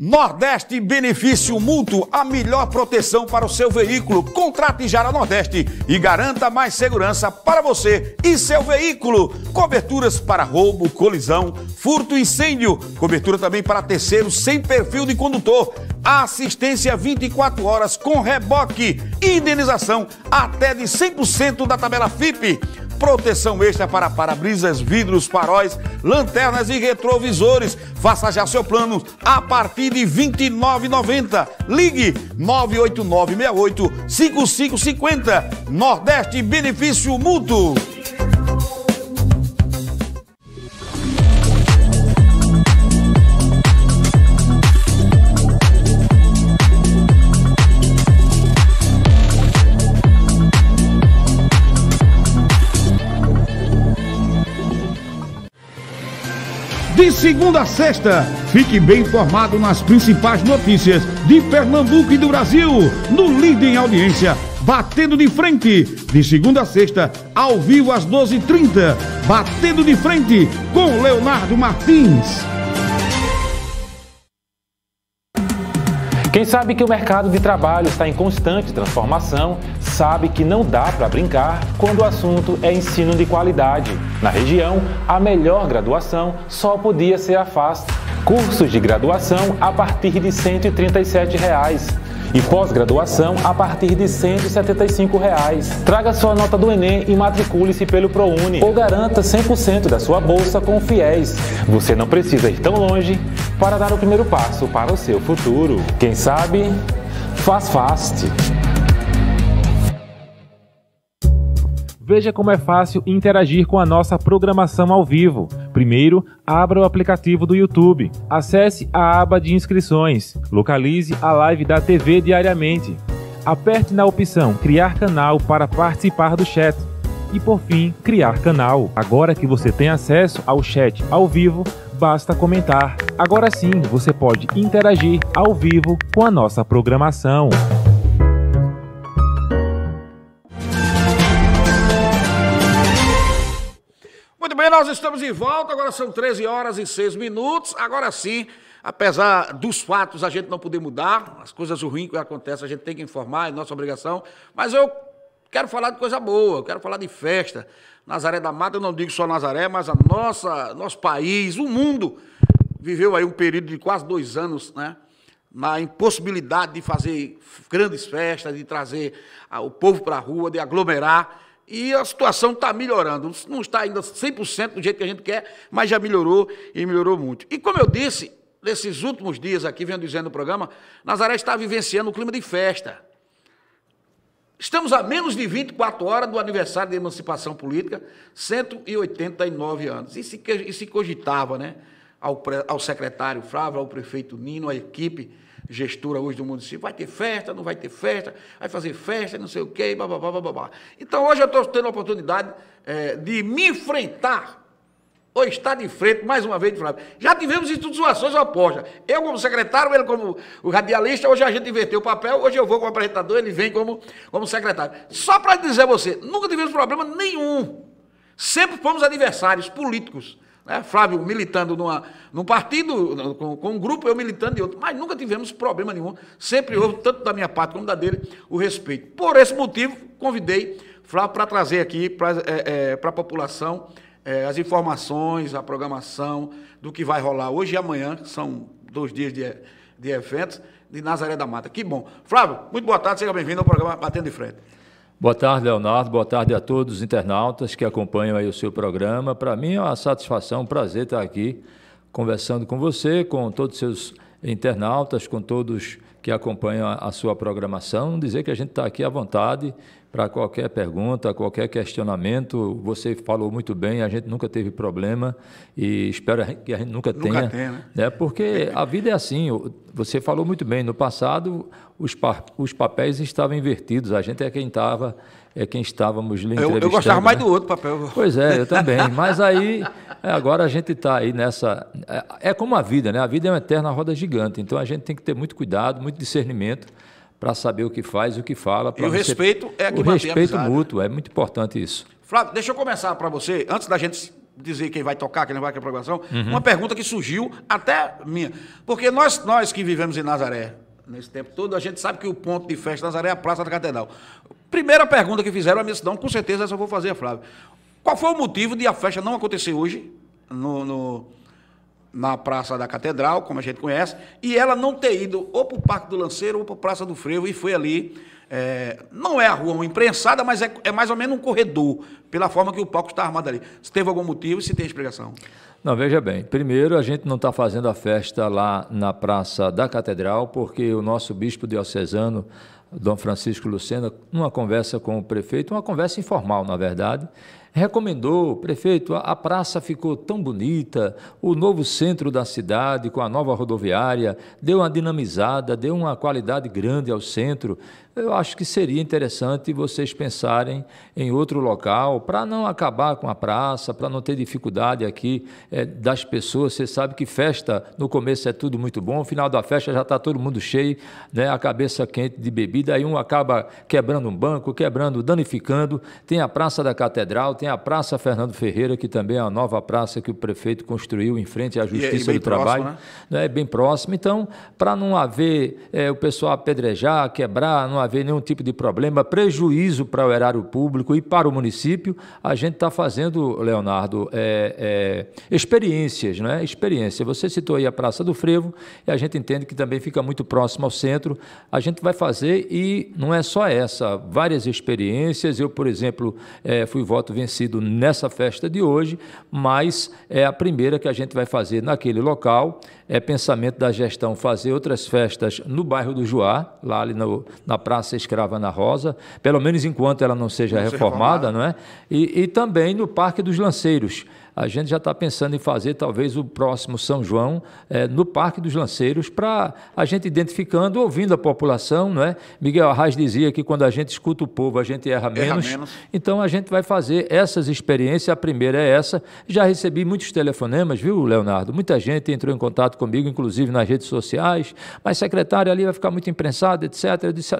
Nordeste Benefício Mútuo, a melhor proteção para o seu veículo. Contrate já Nordeste e garanta mais segurança para você e seu veículo. Coberturas para roubo, colisão, furto e incêndio. Cobertura também para terceiros sem perfil de condutor. Assistência 24 horas com reboque. Indenização até de 100% da tabela FIP proteção extra para para-brisas, vidros, faróis, lanternas e retrovisores. Faça já seu plano a partir de R$ 29,90. Ligue 5550. Nordeste Benefício Mútuo. De segunda a sexta, fique bem informado nas principais notícias de Pernambuco e do Brasil, no Líder em Audiência, Batendo de Frente, de segunda a sexta, ao vivo às 12h30, Batendo de Frente com Leonardo Martins. Quem sabe que o mercado de trabalho está em constante transformação, sabe que não dá para brincar quando o assunto é ensino de qualidade. Na região, a melhor graduação só podia ser a FAST. Cursos de graduação a partir de R$ 137. Reais e pós-graduação a partir de R$ 175. Reais. Traga sua nota do Enem e matricule-se pelo ProUni ou garanta 100% da sua bolsa com o FIES. Você não precisa ir tão longe para dar o primeiro passo para o seu futuro. Quem sabe, faz fast. Veja como é fácil interagir com a nossa programação ao vivo. Primeiro, abra o aplicativo do YouTube. Acesse a aba de inscrições. Localize a live da TV diariamente. Aperte na opção Criar canal para participar do chat. E por fim, criar canal. Agora que você tem acesso ao chat ao vivo, basta comentar. Agora sim, você pode interagir ao vivo com a nossa programação. nós estamos de volta, agora são 13 horas e 6 minutos. Agora sim, apesar dos fatos, a gente não poder mudar, as coisas ruins que acontecem, a gente tem que informar, é nossa obrigação. Mas eu quero falar de coisa boa, quero falar de festa. Nazaré da Mata, eu não digo só Nazaré, mas a nossa, nosso país, o mundo, viveu aí um período de quase dois anos, né? na impossibilidade de fazer grandes festas, de trazer o povo para a rua, de aglomerar e a situação está melhorando. Não está ainda 100% do jeito que a gente quer, mas já melhorou e melhorou muito. E como eu disse, nesses últimos dias aqui, venho dizendo no programa, Nazaré está vivenciando um clima de festa. Estamos a menos de 24 horas do aniversário da emancipação política, 189 anos. E se, e se cogitava, né, ao, ao secretário Flávio, ao prefeito Nino, à equipe gestora hoje do município, vai ter festa, não vai ter festa, vai fazer festa, não sei o quê, blá, blá. Então hoje eu estou tendo a oportunidade é, de me enfrentar, ou estar de frente, mais uma vez, de Flávio. Já tivemos instituições opostas. Eu como secretário, ele como o radialista, hoje a gente inverteu o papel, hoje eu vou como apresentador, ele vem como, como secretário. Só para dizer a você, nunca tivemos problema nenhum. Sempre fomos adversários políticos. Né? Flávio militando numa, num partido, com, com um grupo, eu militando de outro. Mas nunca tivemos problema nenhum. Sempre houve, tanto da minha parte como da dele, o respeito. Por esse motivo, convidei Flávio para trazer aqui para é, é, a população é, as informações, a programação do que vai rolar hoje e amanhã, que são dois dias de, de eventos, de Nazaré da Mata. Que bom. Flávio, muito boa tarde, seja bem-vindo ao programa Batendo de Frente. Boa tarde, Leonardo. Boa tarde a todos os internautas que acompanham aí o seu programa. Para mim é uma satisfação, um prazer estar aqui conversando com você, com todos os seus internautas, com todos que acompanham a sua programação. Dizer que a gente está aqui à vontade para qualquer pergunta, qualquer questionamento. Você falou muito bem, a gente nunca teve problema e espero que a gente nunca, nunca tenha. Tem, né? né? Porque a vida é assim. Você falou muito bem. No passado, os, pa os papéis estavam invertidos. A gente é quem estava é quem estávamos lhe entrevistando. Eu, eu gostava né? mais do né? outro papel. Pois é, eu também. Mas aí, é, agora a gente está aí nessa. É, é como a vida, né? A vida é uma eterna roda gigante. Então a gente tem que ter muito cuidado, muito discernimento para saber o que faz e o que fala. E o respeito é que O respeito amizade. Né? mútuo, é muito importante isso. Flávio, deixa eu começar para você, antes da gente dizer quem vai tocar, quem não vai, quem a é programação, uhum. uma pergunta que surgiu até minha. Porque nós, nós que vivemos em Nazaré, nesse tempo todo, a gente sabe que o ponto de festa de Nazaré é a Praça da Catedral. Primeira pergunta que fizeram a minha com certeza essa eu vou fazer, Flávio. Qual foi o motivo de a festa não acontecer hoje no, no na Praça da Catedral, como a gente conhece, e ela não ter ido ou para o Parque do Lanceiro ou para a Praça do Frevo, e foi ali. É, não é a rua uma imprensada, mas é, é, mais ou menos um corredor, pela forma que o palco está armado ali. Se teve algum motivo e se tem explicação. Não, veja bem. Primeiro, a gente não está fazendo a festa lá na Praça da Catedral, porque o nosso bispo diocesano, Dom Francisco Lucena, numa conversa com o prefeito, uma conversa informal, na verdade, recomendou, prefeito, a praça ficou tão bonita, o novo centro da cidade com a nova rodoviária deu uma dinamizada, deu uma qualidade grande ao centro eu acho que seria interessante vocês pensarem em outro local para não acabar com a praça, para não ter dificuldade aqui é, das pessoas. Você sabe que festa no começo é tudo muito bom, no final da festa já está todo mundo cheio, né, a cabeça quente de bebida, aí um acaba quebrando um banco, quebrando, danificando. Tem a Praça da Catedral, tem a Praça Fernando Ferreira, que também é a nova praça que o prefeito construiu em frente à é Justiça e, e do próximo, Trabalho. Né? Né, é bem próximo. Então, para não haver é, o pessoal apedrejar, quebrar, não haver nenhum tipo de problema, prejuízo para o erário público e para o município, a gente está fazendo, Leonardo, é, é, experiências, né? Experiência. Você citou aí a Praça do Frevo, e a gente entende que também fica muito próximo ao centro. A gente vai fazer, e não é só essa, várias experiências. Eu, por exemplo, é, fui voto vencido nessa festa de hoje, mas é a primeira que a gente vai fazer naquele local é pensamento da gestão fazer outras festas no bairro do Juá, lá ali no, na Praça Escrava na Rosa, pelo menos enquanto ela não seja não reformada, reformada, não é? E, e também no Parque dos Lanceiros a gente já está pensando em fazer talvez o próximo São João é, no Parque dos Lanceiros, para a gente identificando, ouvindo a população. Não é? Miguel Arraes dizia que quando a gente escuta o povo, a gente erra, erra menos. menos. Então a gente vai fazer essas experiências. A primeira é essa. Já recebi muitos telefonemas, viu, Leonardo? Muita gente entrou em contato comigo, inclusive nas redes sociais. Mas secretário ali vai ficar muito imprensado, etc. Eu disse,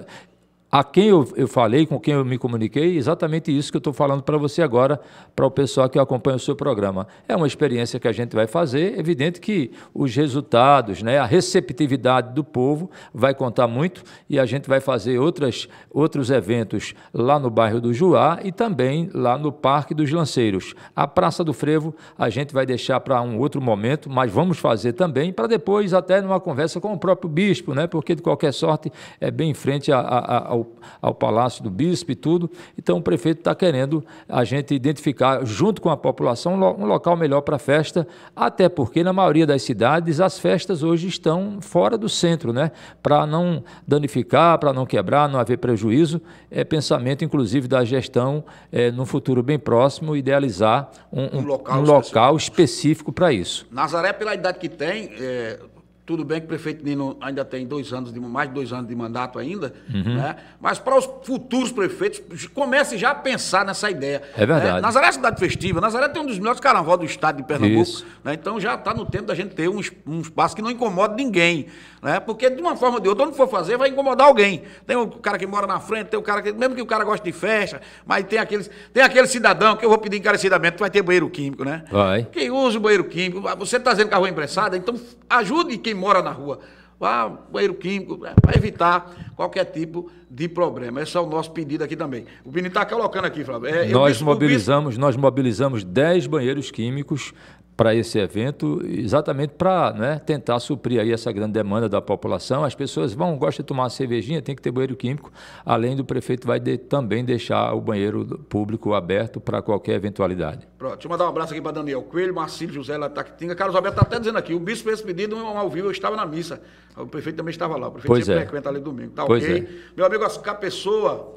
a quem eu, eu, falei, com quem eu me comuniquei, exatamente isso que eu estou falando para você agora, para o pessoal que acompanha o seu programa. É uma experiência que a gente vai fazer, evidente que os resultados, né, a receptividade do povo vai contar muito e a gente vai fazer outras, outros eventos lá no bairro do Juá e também lá no Parque dos Lanceiros. A Praça do Frevo a gente vai deixar para um outro momento, mas vamos fazer também para depois até numa conversa com o próprio bispo, né, porque de qualquer sorte é bem em frente a, a, a ao, Palácio do Bispo e tudo. Então o prefeito está querendo a gente identificar, junto com a população, um local melhor para a festa, até porque na maioria das cidades as festas hoje estão fora do centro, né? Para não danificar, para não quebrar, não haver prejuízo. É pensamento, inclusive, da gestão é, no futuro bem próximo, idealizar um, um, um local, um local específico para isso. Nazaré, pela idade que tem, é tudo bem que o prefeito Nino ainda tem dois anos, de, mais de dois anos de mandato ainda, uhum. né? mas para os futuros prefeitos, comece já a pensar nessa ideia. É né? verdade. Né? Nazaré é cidade festiva, Nazaré tem um dos melhores carnaval do estado de Pernambuco, né? então já está no tempo da gente ter um, um espaço que não incomoda ninguém. Né? Porque de uma forma ou de outra, onde for fazer, vai incomodar alguém. Tem o cara que mora na frente, tem o cara que. Mesmo que o cara goste de festa, mas tem aqueles, tem aquele cidadão que eu vou pedir encarecidamente, vai ter banheiro químico, né? Vai. Quem usa o banheiro químico, ah, você está dizendo que a rua é emprestada, então ajude quem mora na rua. Vá, banheiro químico, é, para evitar qualquer tipo de problema. Esse é o nosso pedido aqui também. O Bini está colocando aqui, Flávio. É, nós, mobilizamos, nós mobilizamos 10 banheiros químicos para esse evento, exatamente para né, tentar suprir aí essa grande demanda da população. As pessoas vão, gostam de tomar uma cervejinha, tem que ter banheiro químico, além do prefeito vai de, também deixar o banheiro público aberto para qualquer eventualidade. Pronto, deixa eu mandar um abraço aqui para Daniel Coelho, Marcílio José Latactinga. Carlos Alberto está até dizendo aqui, o bispo fez pedido ao vivo, eu estava na missa. O prefeito também estava lá, o prefeito pois sempre é. frequenta ali domingo. Tá pois ok? É. Meu amigo a Pessoa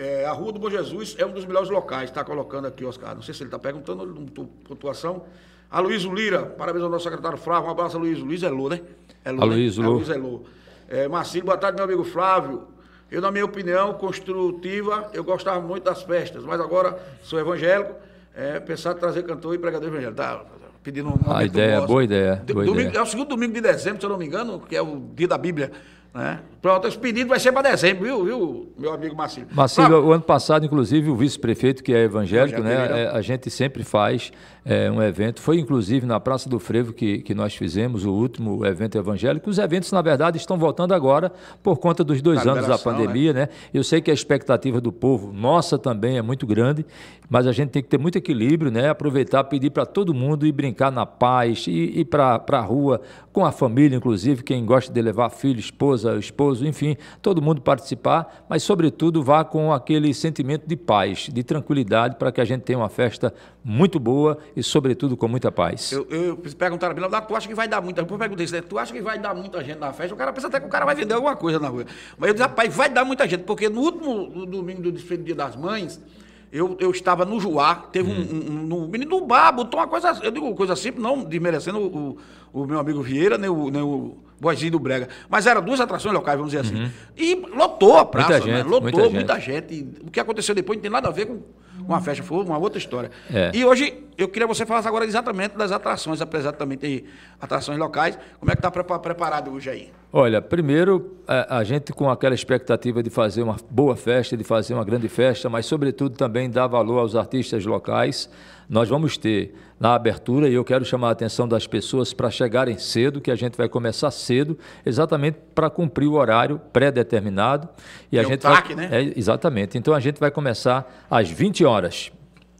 é, a Rua do Bom Jesus é um dos melhores locais, está colocando aqui, Oscar. Não sei se ele está perguntando, a pontuação. Luiz Lira, parabéns ao nosso secretário Flávio. Um abraço, Aloysio. Luiz Elô, né? a né? Aloysio né? Elô. Aloysio Elô. É, Marcílio, boa tarde, meu amigo Flávio. Eu, na minha opinião construtiva, eu gostava muito das festas, mas agora sou evangélico, é, pensar em trazer cantor e pregador evangélico. Tá pedindo um A ah, ideia, boa ideia, boa domingo, ideia. É o segundo domingo de dezembro, se eu não me engano, que é o dia da Bíblia. Né? Pronto, esse pedido vai ser para dezembro, viu, viu, meu amigo Marcinho? Marcinho, pra... o ano passado, inclusive, o vice-prefeito, que é evangélico, né? É, a gente sempre faz é, um evento. Foi, inclusive, na Praça do Frevo que, que nós fizemos o último evento evangélico. Os eventos, na verdade, estão voltando agora por conta dos dois anos da né? pandemia, né? né? Eu sei que a expectativa do povo, nossa também, é muito grande, mas a gente tem que ter muito equilíbrio, né? Aproveitar, pedir para todo mundo ir brincar na paz, ir, ir para a rua, com a família, inclusive, quem gosta de levar filho, esposa esposa, o esposo, enfim, todo mundo participar, mas sobretudo vá com aquele sentimento de paz, de tranquilidade, para que a gente tenha uma festa muito boa e sobretudo com muita paz. Eu, eu perguntaram para ah, tu acha que vai dar muita gente? Eu perguntei isso, né? tu acha que vai dar muita gente na festa? O cara pensa até que o cara vai vender alguma coisa na rua. Mas eu disse, rapaz, vai dar muita gente, porque no último domingo do desfile do Dia das Mães, eu, eu estava no Juá, teve hum. um, um, um, menino do bar, botou uma coisa, eu digo coisa simples, não desmerecendo o, o, o meu amigo Vieira, nem o, nem o Boazinho do Brega. Mas eram duas atrações locais, vamos dizer assim. Uhum. E lotou a praça, muita né? gente, lotou muita gente. muita gente. O que aconteceu depois não tem nada a ver com uma festa foi uma outra história. É. E hoje eu queria você falar agora exatamente das atrações, apesar de também ter atrações locais. Como é que está preparado hoje aí? Olha, primeiro a, a, gente com aquela expectativa de fazer uma boa festa, de fazer uma grande festa, mas sobretudo também dar valor aos artistas locais, nós vamos ter na abertura, e eu quero chamar a atenção das pessoas para chegarem cedo, que a gente vai começar cedo, exatamente para cumprir o horário pré-determinado. E, e a gente. vai... né? É, exatamente. Então a gente vai começar às 20 horas.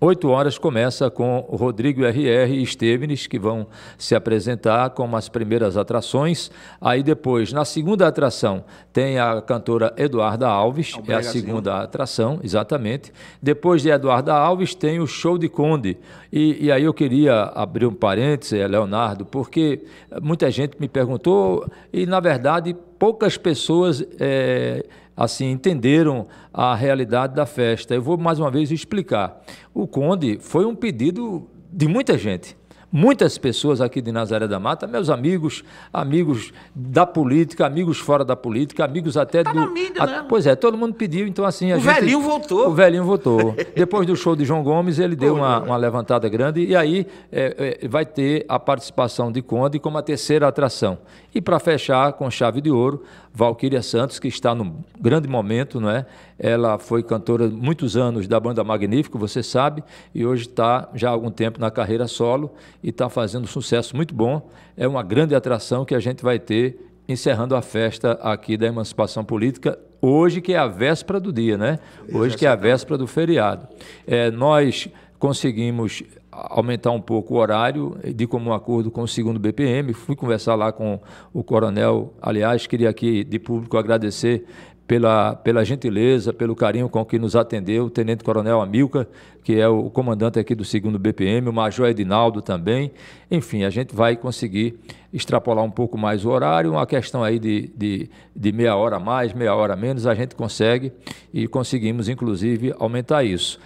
8 horas começa com Rodrigo RR e Esteves, que vão se apresentar como as primeiras atrações. Aí depois, na segunda atração, tem a cantora Eduarda Alves, é a segunda atração, exatamente. Depois de Eduarda Alves, tem o show de Conde. E, e aí eu queria abrir um parêntese, é, Leonardo, porque muita gente me perguntou, e na verdade poucas pessoas é, assim entenderam a realidade da festa. Eu vou mais uma vez explicar. O Conde foi um pedido de muita gente. Muitas pessoas aqui de Nazaré da Mata, meus amigos, amigos da política, amigos fora da política, amigos até tá do. Na mídia, a, né? Pois é, todo mundo pediu, então assim. o gente, velhinho voltou. O velhinho voltou. Depois do show de João Gomes, ele deu uma, uma, levantada grande e aí é, é, vai ter a participação de Conde como a terceira atração. E para fechar com chave de ouro, Valquíria Santos, que está no grande momento, não é? Ela foi cantora muitos anos da banda Magnífico, você sabe, e hoje está já há algum tempo na carreira solo e está fazendo um sucesso muito bom. É uma grande atração que a gente vai ter encerrando a festa aqui da emancipação política hoje que é a véspera do dia, né? Hoje que é a véspera do feriado. É, nós conseguimos aumentar um pouco o horário, de comum acordo com o segundo BPM. Fui conversar lá com o coronel. Aliás, queria aqui de público agradecer pela, pela gentileza, pelo carinho com que nos atendeu, o Tenente Coronel Amilca, que é o comandante aqui do 2 BPM, o Major Edinaldo também. Enfim, a gente vai conseguir extrapolar um pouco mais o horário, uma questão aí de, de, de meia hora mais, meia hora menos, a gente consegue e conseguimos, inclusive, aumentar isso.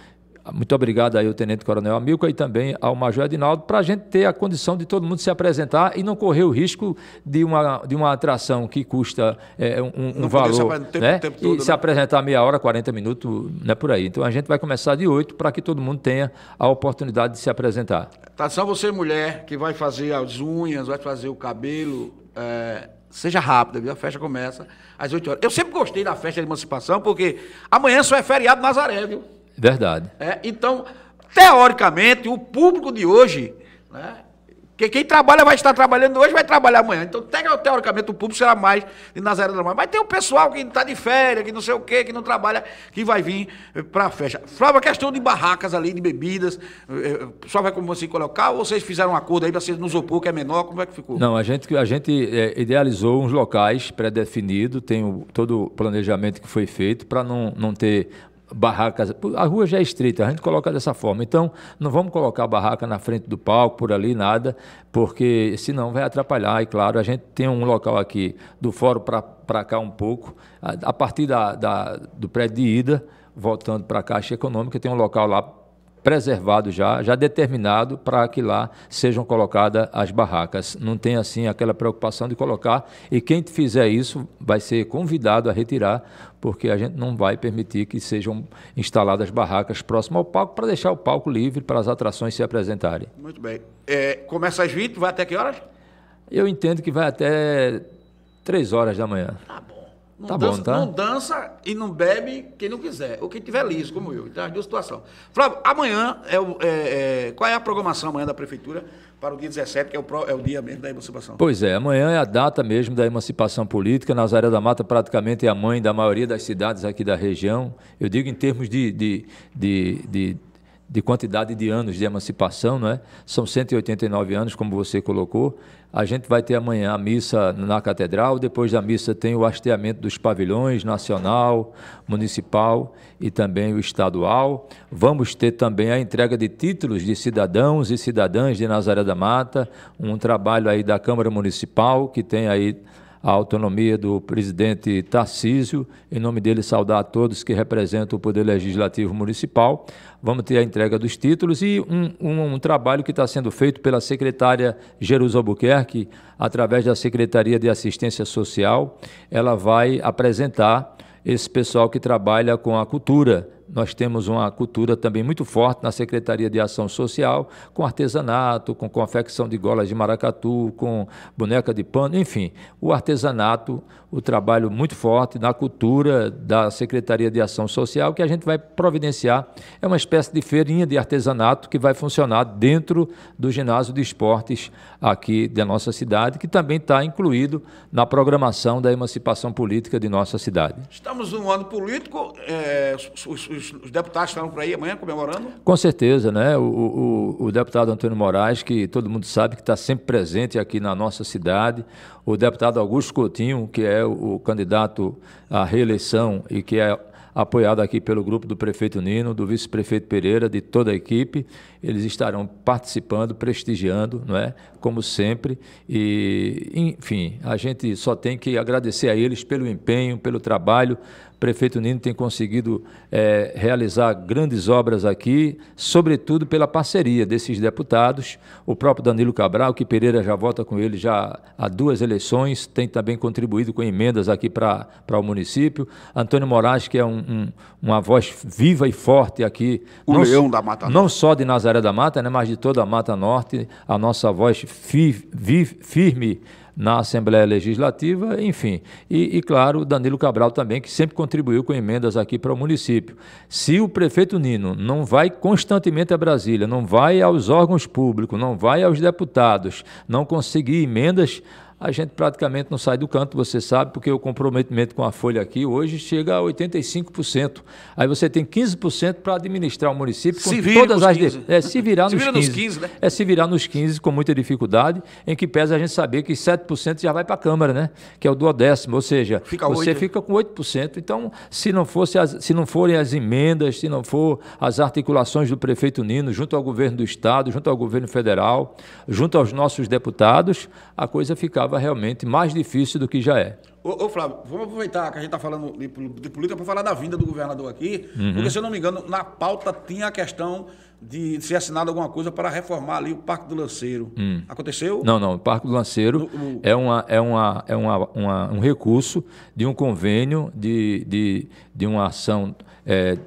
Muito obrigado aí ao Tenente Coronel Amilcar e também ao Major Edinaldo, para a gente ter a condição de todo mundo se apresentar e não correr o risco de uma, de uma atração que custa é, um, um valor. Tempo, né? tempo todo, e né? se apresentar meia hora, 40 minutos, né, por aí. Então a gente vai começar de 8 para que todo mundo tenha a oportunidade de se apresentar. Tá, só você, mulher, que vai fazer as unhas, vai fazer o cabelo. É seja rápida, viu? A festa começa às 8 horas. Eu sempre gostei da festa de emancipação, porque amanhã só é feriado Nazaré, viu? Verdade. É, então, teoricamente, o público de hoje, né, que quem trabalha vai estar trabalhando hoje, vai trabalhar amanhã. Então, teoricamente, o público será mais de Nazaré da Mas tem o pessoal que está de férias, que não sei o quê, que não trabalha, que vai vir eh, para a festa. Flávio, a questão de barracas ali, de bebidas, eh, eh, só vai como você colocar ou vocês fizeram um acordo aí para vocês nos opor, que é menor? Como é que ficou? Não, a gente, a gente é, idealizou uns locais pré-definidos, tem o, todo o planejamento que foi feito para não, não ter barracas. A rua já é estreita, a gente coloca dessa forma. Então, não vamos colocar barraca na frente do palco, por ali, nada, porque senão vai atrapalhar. E claro, a gente tem um local aqui do fórum para cá um pouco, a, a partir da, da, do prédio de ida, voltando para a Caixa Econômica, tem um local lá preservado já, já determinado para que lá sejam colocadas as barracas. Não tem assim aquela preocupação de colocar e quem fizer isso vai ser convidado a retirar, porque a gente não vai permitir que sejam instaladas barracas próximo ao palco para deixar o palco livre para as atrações se apresentarem. Muito bem. É, começa às 20, vai até que horas? Eu entendo que vai até 3 horas da manhã. Tá bom. Não, tá dança, bom, tá? não dança e não bebe quem não quiser, ou quem tiver liso, como eu. Então, as duas situações. Flávio, amanhã, é, o, é, é, qual é a programação amanhã da Prefeitura para o dia 17, que é o, pro, é o dia mesmo da emancipação? Pois é, amanhã é a data mesmo da emancipação política. Nazaré da Mata praticamente é a mãe da maioria das cidades aqui da região. Eu digo em termos de, de, de, de de quantidade de anos de emancipação, não é? São 189 anos, como você colocou. A gente vai ter amanhã a missa na catedral, depois da missa tem o hasteamento dos pavilhões nacional, municipal e também o estadual. Vamos ter também a entrega de títulos de cidadãos e cidadãs de Nazaré da Mata, um trabalho aí da Câmara Municipal que tem aí a autonomia do presidente Tarcísio. Em nome dele, saudar a todos que representam o Poder Legislativo Municipal. Vamos ter a entrega dos títulos e um, um, um trabalho que está sendo feito pela secretária Jerusa Albuquerque, através da Secretaria de Assistência Social. Ela vai apresentar esse pessoal que trabalha com a cultura nós temos uma cultura também muito forte na Secretaria de Ação Social, com artesanato, com confecção de golas de maracatu, com boneca de pano, enfim, o artesanato, o trabalho muito forte na cultura da Secretaria de Ação Social, que a gente vai providenciar. É uma espécie de feirinha de artesanato que vai funcionar dentro do ginásio de esportes aqui da nossa cidade, que também está incluído na programação da emancipação política de nossa cidade. Estamos num ano político, é, os os, os, deputados estarão por aí amanhã comemorando? Com certeza, né? O, o, o deputado Antônio Moraes, que todo mundo sabe que está sempre presente aqui na nossa cidade, o deputado Augusto Coutinho, que é o, o candidato à reeleição e que é apoiado aqui pelo grupo do prefeito Nino, do vice-prefeito Pereira, de toda a equipe. Eles estarão participando, prestigiando, não é? Como sempre. E, enfim, a gente só tem que agradecer a eles pelo empenho, pelo trabalho, prefeito Nino tem conseguido é, realizar grandes obras aqui, sobretudo pela parceria desses deputados. O próprio Danilo Cabral, que Pereira já vota com ele já há duas eleições, tem também contribuído com emendas aqui para o município. Antônio Moraes, que é um, um, uma voz viva e forte aqui. O não, leão da Mata Norte. Não só de Nazaré da Mata, né, mas de toda a Mata Norte, a nossa voz fi, vi, firme na Assembleia Legislativa, enfim. E, e, claro, Danilo Cabral também, que sempre contribuiu com emendas aqui para o município. Se o prefeito Nino não vai constantemente a Brasília, não vai aos órgãos públicos, não vai aos deputados, não conseguir emendas a gente praticamente não sai do canto, você sabe, porque o comprometimento com a folha aqui hoje chega a 85%. Aí você tem 15% para administrar o município se com todas as 15. De... É, se virar se nos, vira 15. nos 15, né? É se virar nos 15 com muita dificuldade, em que pesa a gente saber que 7% já vai para a Câmara, né? Que é o duodécimo, ou seja, fica você 8. fica com 8%. Então, se não fosse as, se não forem as emendas, se não for as articulações do prefeito Nino junto ao governo do estado, junto ao governo federal, junto aos nossos deputados, a coisa ficava acaba realmente mais difícil do que já é. Ô, ô Flávio, vamos aproveitar que a gente está falando de, de política para falar da vinda do governador aqui, uhum. porque se eu não me engano, na pauta tinha a questão de ser assinado alguma coisa para reformar ali o Parque do Lanceiro. Hum. Aconteceu? Não, não. O Parque do Lanceiro no, no... é, uma, é, uma, é uma, uma, um recurso de um convênio de, de, de uma ação é,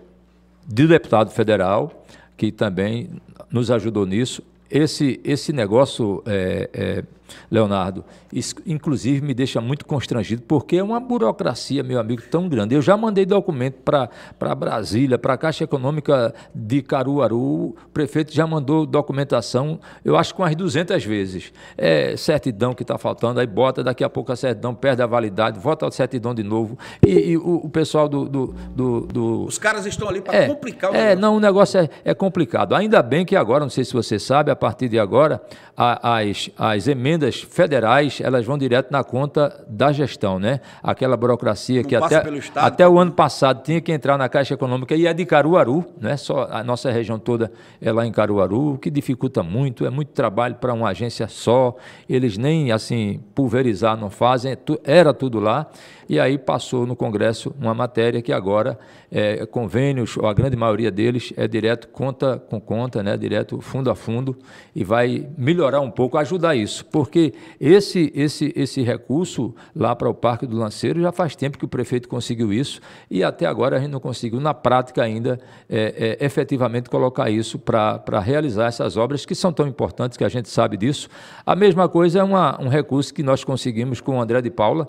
de deputado federal que também nos ajudou nisso. Esse, esse negócio é, é, Leonardo. Isso, inclusive, me deixa muito constrangido, porque é uma burocracia, meu amigo, tão grande. Eu já mandei documento para Brasília, para a Caixa Econômica de Caruaru, o prefeito já mandou documentação, eu acho que umas 200 vezes. É certidão que está faltando, aí bota, daqui a pouco a certidão perde a validade, volta a certidão de novo. E, e o, o, pessoal do, do, do, do, Os caras estão ali para é, complicar o É, negócio. não, o negócio é, é complicado. Ainda bem que agora, não sei se você sabe, a partir de agora, a, as, as emendas emendas federais, elas vão direto na conta da gestão, né? Aquela burocracia Não que até, até o ano passado tinha que entrar na Caixa Econômica e é de Caruaru, né? Só a nossa região toda é lá em Caruaru, o que dificulta muito, é muito trabalho para uma agência só, eles nem assim pulverizar não fazem, é era tudo lá. E aí passou no Congresso uma matéria que agora é, convênios, ou a grande maioria deles, é direto conta com conta, né? direto fundo a fundo, e vai melhorar um pouco, ajudar isso porque esse, esse, esse recurso lá para o Parque do Lanceiro já faz tempo que o prefeito conseguiu isso e até agora a gente não conseguiu, na prática ainda, é, é, efetivamente colocar isso para realizar essas obras que são tão importantes, que a gente sabe disso. A mesma coisa é uma, um recurso que nós conseguimos com o André de Paula,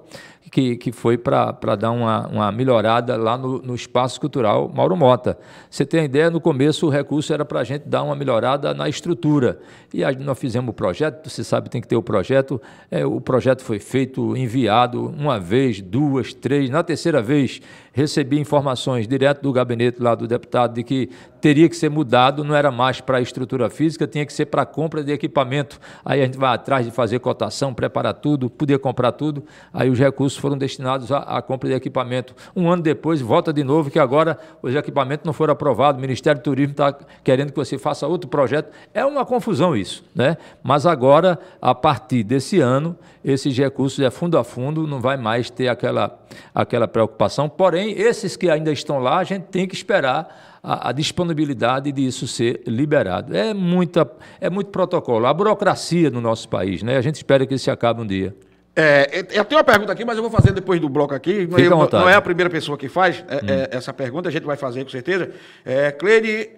que, que foi para dar uma, uma melhorada lá no, no, espaço cultural Mauro Mota. Você tem a ideia, no começo o recurso era para a gente dar uma melhorada na estrutura. E aí nós fizemos o projeto, você sabe, tem que ter o projeto. É, o projeto foi feito, enviado uma vez, duas, três. Na terceira vez, recebi informações direto do gabinete lá do deputado de que teria que ser mudado, não era mais para a estrutura física, tinha que ser para compra de equipamento. Aí a gente vai atrás de fazer cotação, preparar tudo, poder comprar tudo. Aí os recursos foram destinados à, à compra de equipamento. Um ano depois, volta de novo, que agora os equipamentos não foram aprovados. O Ministério do Turismo está querendo que você faça outro projeto. É uma confusão isso, né? Mas agora, a partir desse ano, esses recursos é fundo a fundo, não vai mais ter aquela, aquela preocupação. Porém, esses que ainda estão lá, a gente tem que esperar a, a disponibilidade disso ser liberado. É, muita, é muito protocolo. A burocracia no nosso país, né? A gente espera que isso se acabe um dia. É, é eu tenho uma pergunta aqui, mas eu vou fazer depois do bloco aqui. Fica eu, não é a primeira pessoa que faz é, hum. é, essa pergunta, a gente vai fazer com certeza. É, Cleide,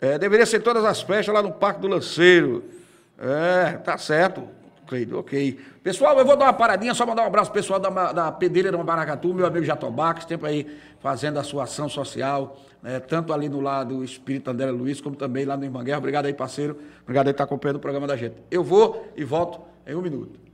é, deveria ser todas as festas lá no Parque do Lanceiro. É, tá certo. Cleide, ok. Pessoal, eu vou dar uma paradinha, só mandar um abraço pro pessoal da, da Pedreira Maracatu, meu amigo Jatobá, que sempre aí fazendo a sua ação social, né, tanto ali no lado Espírito André Luiz, como também lá no Guerra. Obrigado aí, parceiro. Obrigado aí por estar acompanhando o programa da gente. Eu vou e volto em um minuto.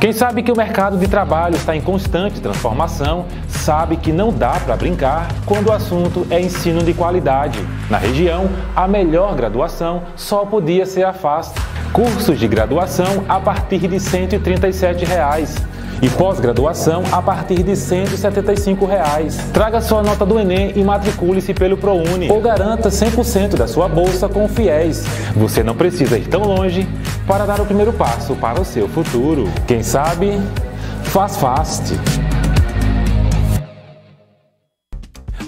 Quem sabe que o mercado de trabalho está em constante transformação sabe que não dá para brincar quando o assunto é ensino de qualidade. Na região, a melhor graduação só podia ser a FAST. Cursos de graduação a partir de R$ 137. Reais e pós-graduação a partir de R$ 175. Reais. Traga sua nota do Enem e matricule-se pelo ProUni ou garanta 100% da sua bolsa com o FIES. Você não precisa ir tão longe para dar o primeiro passo para o seu futuro. Quem sabe, faz fast.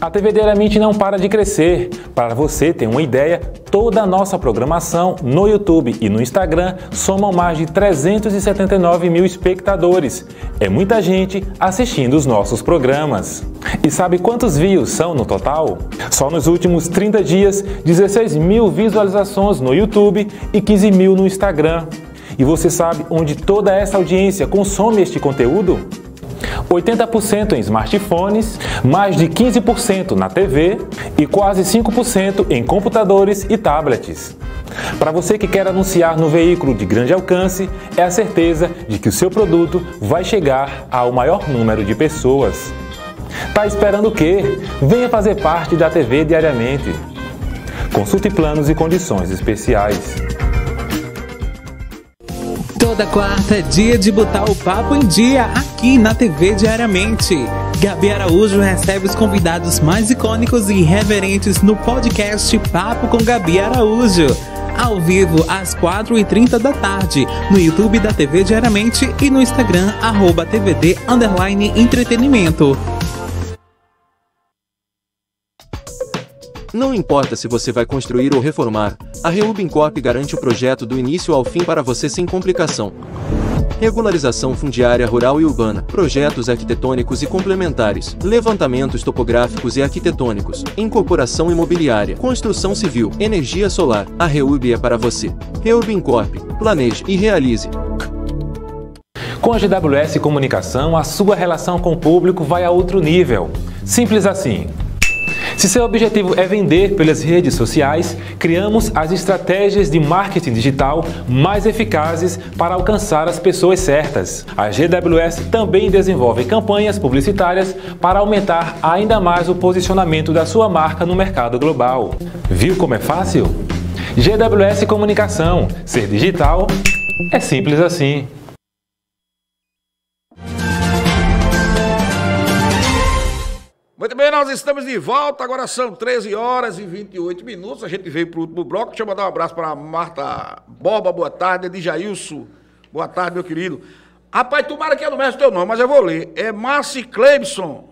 A TV Diariamente não para de crescer. Para você ter uma ideia, toda a nossa programação no YouTube e no Instagram somam mais de 379 mil espectadores. É muita gente assistindo os nossos programas. E sabe quantos views são no total? Só nos últimos 30 dias, 16 mil visualizações no YouTube e 15 mil no Instagram. E você sabe onde toda essa audiência consome este conteúdo? 80% em smartphones, mais de 15% na TV e quase 5% em computadores e tablets. Para você que quer anunciar no veículo de grande alcance, é a certeza de que o seu produto vai chegar ao maior número de pessoas. Tá esperando o quê? Venha fazer parte da TV diariamente. Consulte planos e condições especiais. Toda quarta é dia de botar o papo em dia aqui na TV diariamente. Gabi Araújo recebe os convidados mais icônicos e irreverentes no podcast Papo com Gabi Araújo. Ao vivo às 4h30 da tarde, no YouTube da TV Diariamente e no Instagram, arroba TVD Entretenimento. Não importa se você vai construir ou reformar, a Reubin Corp garante o projeto do início ao fim para você sem complicação regularização fundiária rural e urbana, projetos arquitetônicos e complementares, levantamentos topográficos e arquitetônicos, incorporação imobiliária, construção civil, energia solar. A Reurb é para você. Reurb Incorp. Planeje e realize. Com a GWS Comunicação, a sua relação com o público vai a outro nível. Simples assim. Se seu objetivo é vender pelas redes sociais, criamos as estratégias de marketing digital mais eficazes para alcançar as pessoas certas. A GWS também desenvolve campanhas publicitárias para aumentar ainda mais o posicionamento da sua marca no mercado global. Viu como é fácil? GWS Comunicação. Ser digital é simples assim. Muito bem, nós estamos de volta, agora são 13 horas e 28 minutos. A gente veio para o último bloco. Deixa eu mandar um abraço para Marta Boba, boa tarde, Edjailson. Boa tarde, meu querido. Rapaz, tomara que eu não mexa o teu nome, mas eu vou ler. É Márcio Clemson.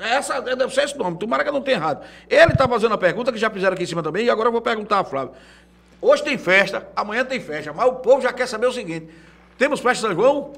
Essa, deve ser esse nome, tomara que eu não tenha errado. Ele está fazendo a pergunta que já fizeram aqui em cima também, e agora eu vou perguntar a Flávio. Hoje tem festa, amanhã tem festa, mas o povo já quer saber o seguinte: temos festa São João?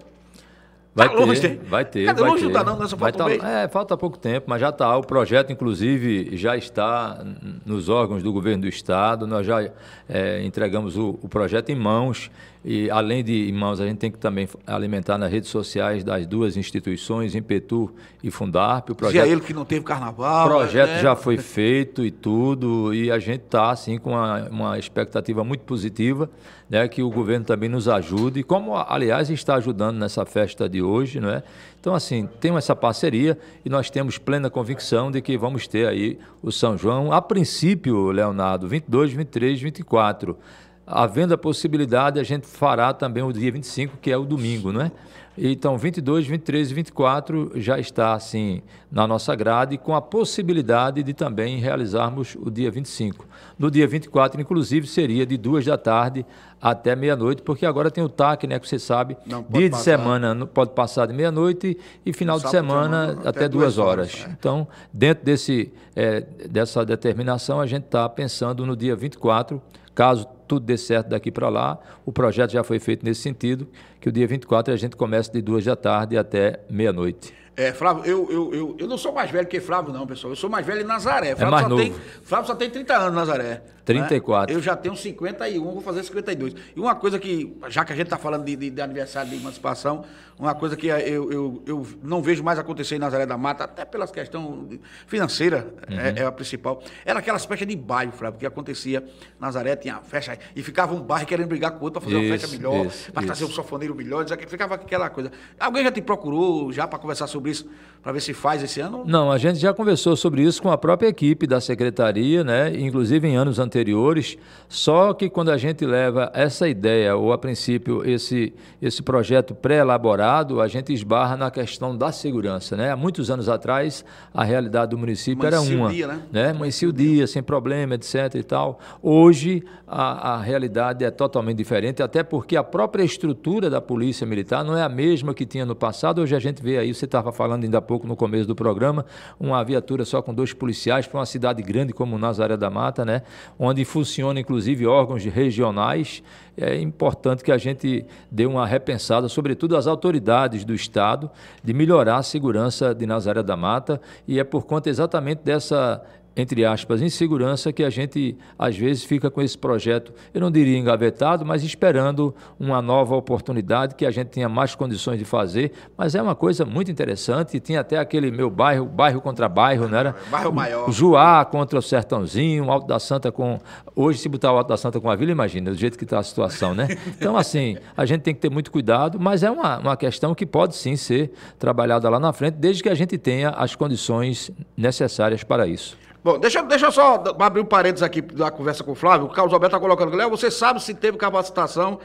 Vai tá ter, longe, vai ter. Cadê vai longe ter. não tá né? não, falta um tá- É, falta pouco tempo, mas já está. O projeto, inclusive, já está nos órgãos do governo do Estado. Nós já é, entregamos o, o projeto em mãos e além de irmãos, a gente tem que também alimentar nas redes sociais das duas instituições, Impetu e Fundarp. O projeto, e é ele que não teve carnaval. O projeto né? já foi feito e tudo, e a gente está assim, com uma, uma, expectativa muito positiva, né, que o governo também nos ajude, como, aliás, está ajudando nessa festa de hoje. Né? Então, assim, tem essa parceria e nós temos plena convicção de que vamos ter aí o São João, a princípio, Leonardo, 22, 23, 24 havendo a possibilidade, a gente fará também o dia 25, que é o domingo, não é? Então, 22, 23 e 24 já está assim na nossa grade, com a possibilidade de também realizarmos o dia 25. No dia 24, inclusive, seria de duas da tarde até meia-noite, porque agora tem o TAC, né, que você sabe, dia passar. de semana pode passar de meia-noite e final de semana, de semana, até, duas horas. horas. É. Então, dentro desse, é, dessa determinação, a gente está pensando no dia 24, caso tudo dê certo daqui para lá. O projeto já foi feito nesse sentido, que o dia 24 a gente começa de duas da tarde até meia-noite. É, Flávio, eu, eu, eu, eu não sou mais velho que Flávio, não, pessoal. Eu sou mais velho em Nazaré. É Flávio, é mais só, novo. Tem, Flávio só tem 30 anos, Nazaré. 34. Né? Eu já tenho 51, vou fazer 52. E uma coisa que, já que a gente está falando de, de, de, aniversário de emancipação, uma coisa que eu, eu, eu, não vejo mais acontecer em Nazaré da Mata, até pelas questões financeiras, é, uhum. é, é, a principal. Era aquelas festas de bairro, Flávio, que acontecia. Nazaré tinha festa, e ficava um bairro querendo brigar com o outro para fazer isso, uma festa melhor, para trazer um sofoneiro melhor, ficava aquela coisa. Alguém já te procurou já para conversar sobre isso? para ver se faz esse ano? Não, a gente já conversou sobre isso com a própria equipe da secretaria, né? inclusive em anos anteriores. Só que quando a gente leva essa ideia, ou a princípio esse, esse projeto pré-elaborado, a gente esbarra na questão da segurança. Né? Há muitos anos atrás, a realidade do município era uma. Dia, né? Né? Amanhecia o dia, sem problema, etc. E tal. Hoje, a, a, realidade é totalmente diferente, até porque a própria estrutura da Polícia Militar não é a mesma que tinha no passado. Hoje a gente vê aí, você estava falando ainda há pouco no começo do programa, uma viatura só com dois policiais para uma cidade grande como Nazaré da Mata, né? onde funciona inclusive órgãos regionais. É importante que a gente dê uma repensada, sobretudo as autoridades do Estado, de melhorar a segurança de Nazaré da Mata, e é por conta exatamente dessa entre aspas, insegurança que a gente às vezes fica com esse projeto, eu não diria engavetado, mas esperando uma nova oportunidade que a gente tenha mais condições de fazer, mas é uma coisa muito interessante, e tinha até aquele meu bairro, bairro contra bairro, não né? era? Bairro maior. Juá contra o Sertãozinho, Alto da Santa com... Hoje se botar o Alto da Santa com a Vila, imagina, do jeito que está a situação, né? Então assim, a gente tem que ter muito cuidado, mas é uma, uma questão que pode sim ser trabalhada lá na frente, desde que a gente tenha as condições necessárias para isso. Bom, deixa, deixa eu só abrir um parênteses aqui da conversa com o Flávio. O Carlos Alberto está colocando, Léo, você sabe se teve capacitação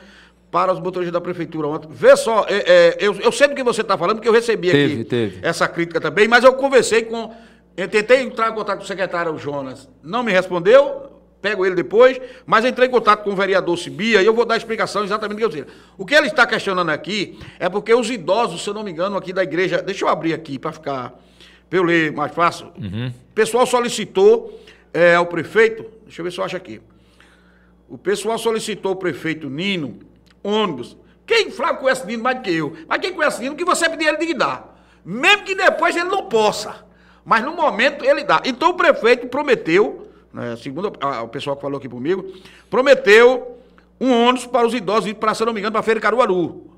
para os motoristas da prefeitura ontem. Vê só, é, é, eu, eu, sei do que você está falando, porque eu recebi teve, aqui teve. essa crítica também, mas eu conversei com. Eu tentei entrar em contato com o secretário Jonas, não me respondeu, pego ele depois, mas entrei em contato com o vereador Sibia e eu vou dar a explicação exatamente do que eu disse. O que ele está questionando aqui é porque os idosos, se eu não me engano, aqui da igreja. Deixa eu abrir aqui para ficar. para eu ler mais fácil. Uhum pessoal solicitou é, ao prefeito, deixa eu ver se eu acho aqui. O pessoal solicitou ao prefeito Nino ônibus. Quem, Flávio, conhece Nino mais do que eu? Mas quem conhece Nino, que você pedir ele de dar. Mesmo que depois ele não possa. Mas no momento ele dá. Então o prefeito prometeu, né, segundo a, o pessoal que falou aqui comigo, prometeu um ônibus para os idosos ir para, se não me engano, para a Feira Caruaru.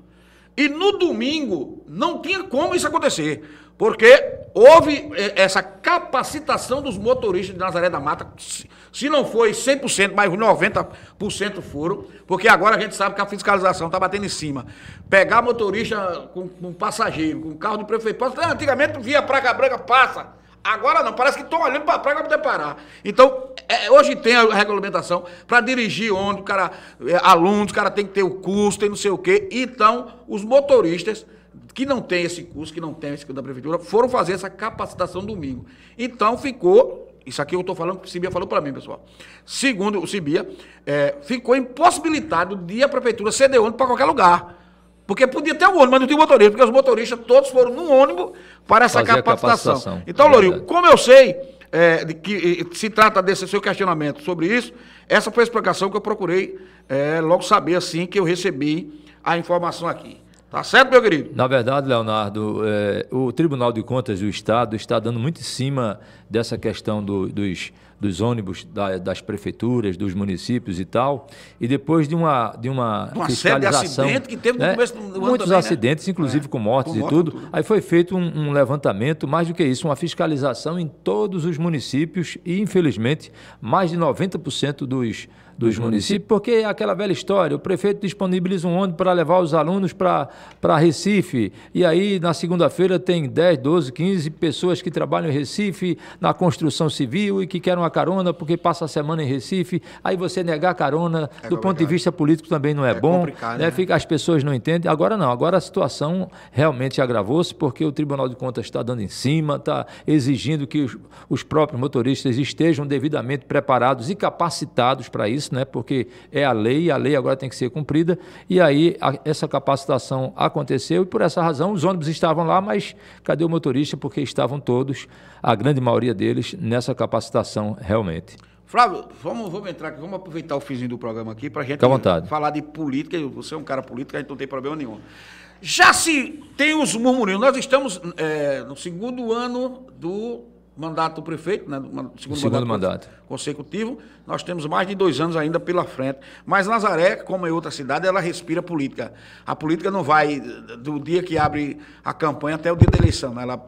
E no domingo não tinha como isso acontecer, porque houve eh, essa capacitação dos motoristas de Nazaré da Mata, se não foi 100%, mas 90% foram, porque agora a gente sabe que a fiscalização está batendo em cima. Pegar motorista com, com passageiro, com carro do prefeito, antigamente via Praga Branca, passa. Agora não, parece que estão olhando para a praga para poder parar. Então, é, é, hoje tem a regulamentação para dirigir onde o cara, é, alunos, o cara tem que ter o curso, tem não sei o quê. Então, os motoristas que não tem esse curso, que não tem esse da prefeitura, foram fazer essa capacitação domingo. Então ficou, isso aqui eu estou falando que o Sibia falou para mim, pessoal. Segundo o Sibia, é, ficou impossibilitado de a prefeitura ceder ônibus para qualquer lugar. Porque podia ter um ônibus, mas não tinha motorista, porque os motoristas todos foram num ônibus para essa capacitação. capacitação. Então, é Lourinho, como eu sei é, de que se trata desse seu questionamento sobre isso, essa foi a explicação que eu procurei é, logo saber assim que eu recebi a informação aqui. Tá certo, meu querido? Na verdade, Leonardo, é, o Tribunal de Contas do Estado está dando muito em cima dessa questão do, dos, dos ônibus da, das prefeituras, dos municípios e tal. E depois de uma, de uma, uma fiscalização. Série de acidentes que teve no né? começo do ano Muitos também, né? acidentes, né? inclusive é. com mortes com e tudo. tudo. Aí foi feito um, um, levantamento, mais do que isso, uma fiscalização em todos os municípios e, infelizmente, mais de 90% dos dos uhum. municípios, porque é aquela velha história, o prefeito disponibiliza um ônibus para levar os alunos para Recife, e aí na segunda-feira tem 10, 12, 15 pessoas que trabalham em Recife, na construção civil, e que querem uma carona porque passa a semana em Recife, aí você negar carona, é do complicado. ponto de vista político também não é, é bom, né? né? Fica, as pessoas não entendem, agora não, agora a situação realmente agravou-se, porque o Tribunal de Contas está dando em cima, está exigindo que os, os próprios motoristas estejam devidamente preparados e capacitados para isso, né? porque é a lei, a lei agora tem que ser cumprida, e aí a, essa capacitação aconteceu, e por essa razão os ônibus estavam lá, mas cadê o motorista? Porque estavam todos, a grande maioria deles, nessa capacitação realmente. Flávio, vamos, vamos entrar aqui, vamos aproveitar o fimzinho do programa aqui para a gente falar de política. Você é um cara político, a gente não tem problema nenhum. Já se tem os murmurinhos, nós estamos é, no segundo ano do mandato do prefeito, né, segundo, segundo mandato, mandato, consecutivo, nós temos mais de dois anos ainda pela frente. Mas Nazaré, como em é outra cidade, ela respira política. A política não vai do dia que abre a campanha até o dia da eleição. Né? Ela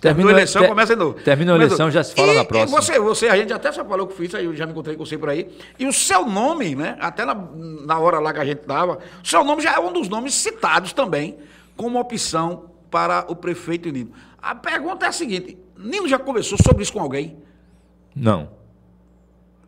termina a eleição, ter, começa de novo. Termina a eleição, já se fala e, na próxima. E você, você, a gente até já falou com o aí eu já me encontrei com você por aí. E o seu nome, né? Até na, na hora lá que a gente estava, o seu nome já é um dos nomes citados também como opção para o prefeito Nino. A pergunta é a seguinte: nem já conversou sobre isso com alguém? Não.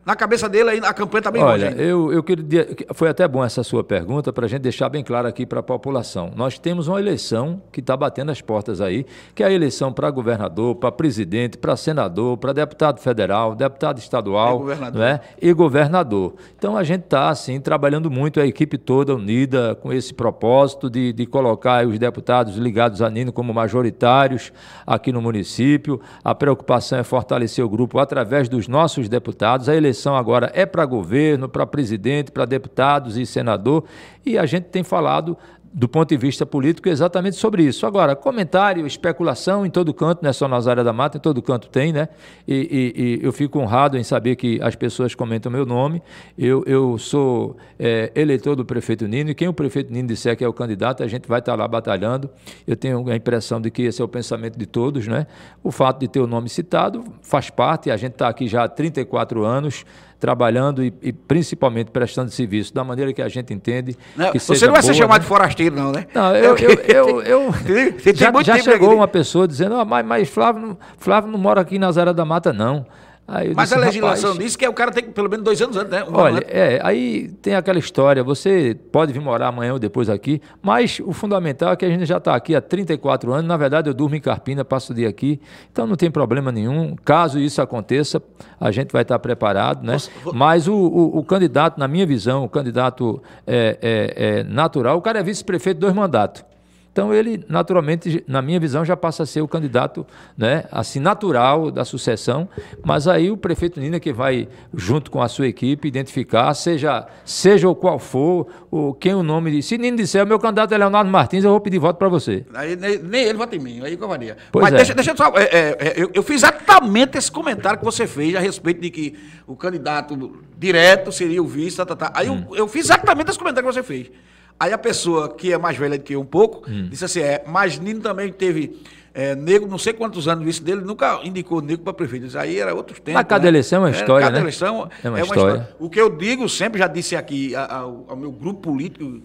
Na cabeça dele, a campanha está bem Olha, longe. Olha, eu, eu queria. Foi até bom essa sua pergunta para a gente deixar bem claro aqui para a população. Nós temos uma eleição que está batendo as portas aí, que é a eleição para governador, para presidente, para senador, para deputado federal, deputado estadual e é governador. Né? e governador. Então a gente está, assim, trabalhando muito, a equipe toda unida com esse propósito de, de colocar os deputados ligados a Nino como majoritários aqui no município. A preocupação é fortalecer o grupo através dos nossos deputados. A eleição eleição agora é para governo, para presidente, para deputados e senador, e a gente tem falado do ponto de vista político é exatamente sobre isso. Agora, comentário, especulação em todo canto, não é só nas área da mata, em todo canto tem, né? E, e, e, eu fico honrado em saber que as pessoas comentam meu nome. Eu, eu sou é, eleitor do prefeito Nino e quem o prefeito Nino disser que é o candidato, a gente vai estar tá lá batalhando. Eu tenho a impressão de que esse é o pensamento de todos, né? O fato de ter o nome citado faz parte, a gente está aqui já há 34 anos trabalhando e, e, principalmente prestando serviço da maneira que a gente entende. Não, que você não vai boa, ser chamado né? de forasteiro, não, né? Não, eu. eu, eu, eu já, já chegou aqui, uma pessoa dizendo, ah, mas, mas Flávio, não, Flávio não mora aqui na Zara da Mata, não. Mas disse, a legislação diz que é o cara tem pelo menos dois anos antes, né? Um olha, é, aí tem aquela história, você pode vir morar amanhã ou depois aqui, mas o fundamental é que a gente já está aqui há 34 anos, na verdade eu durmo em Carpina, passo o dia aqui, então não tem problema nenhum, caso isso aconteça, a gente vai estar preparado, né? Nossa, Mas o, o, o, candidato, na minha visão, o candidato é, é, é natural, o cara é vice-prefeito dois mandatos. Então ele, naturalmente, na minha visão, já passa a ser o candidato, né, assim, natural da sucessão, mas aí o prefeito Nina que vai, junto com a sua equipe, identificar, seja, seja o qual for, o, quem o nome de... Se Nina disser, o meu candidato é Leonardo Martins, eu vou pedir voto para você. Aí, nem, né, nem, ele vota em mim, aí covaria. mas é. deixa, deixa eu só... É, é, é, eu, eu fiz exatamente esse comentário que você fez a respeito de que o candidato direto seria o vice, tá, tá, tá. Aí hum. eu, eu fiz exatamente esse comentário que você fez. Aí a pessoa que é mais velha do que eu um pouco, hum. disse assim: é, mas Nino também teve é, negro, não sei quantos anos isso dele, nunca indicou negro para prefeito. Aí era outros tempos. Mas cada né? eleição é uma história. Cada né? eleição é uma, é uma história. história. O que eu digo, sempre já disse aqui ao meu grupo político,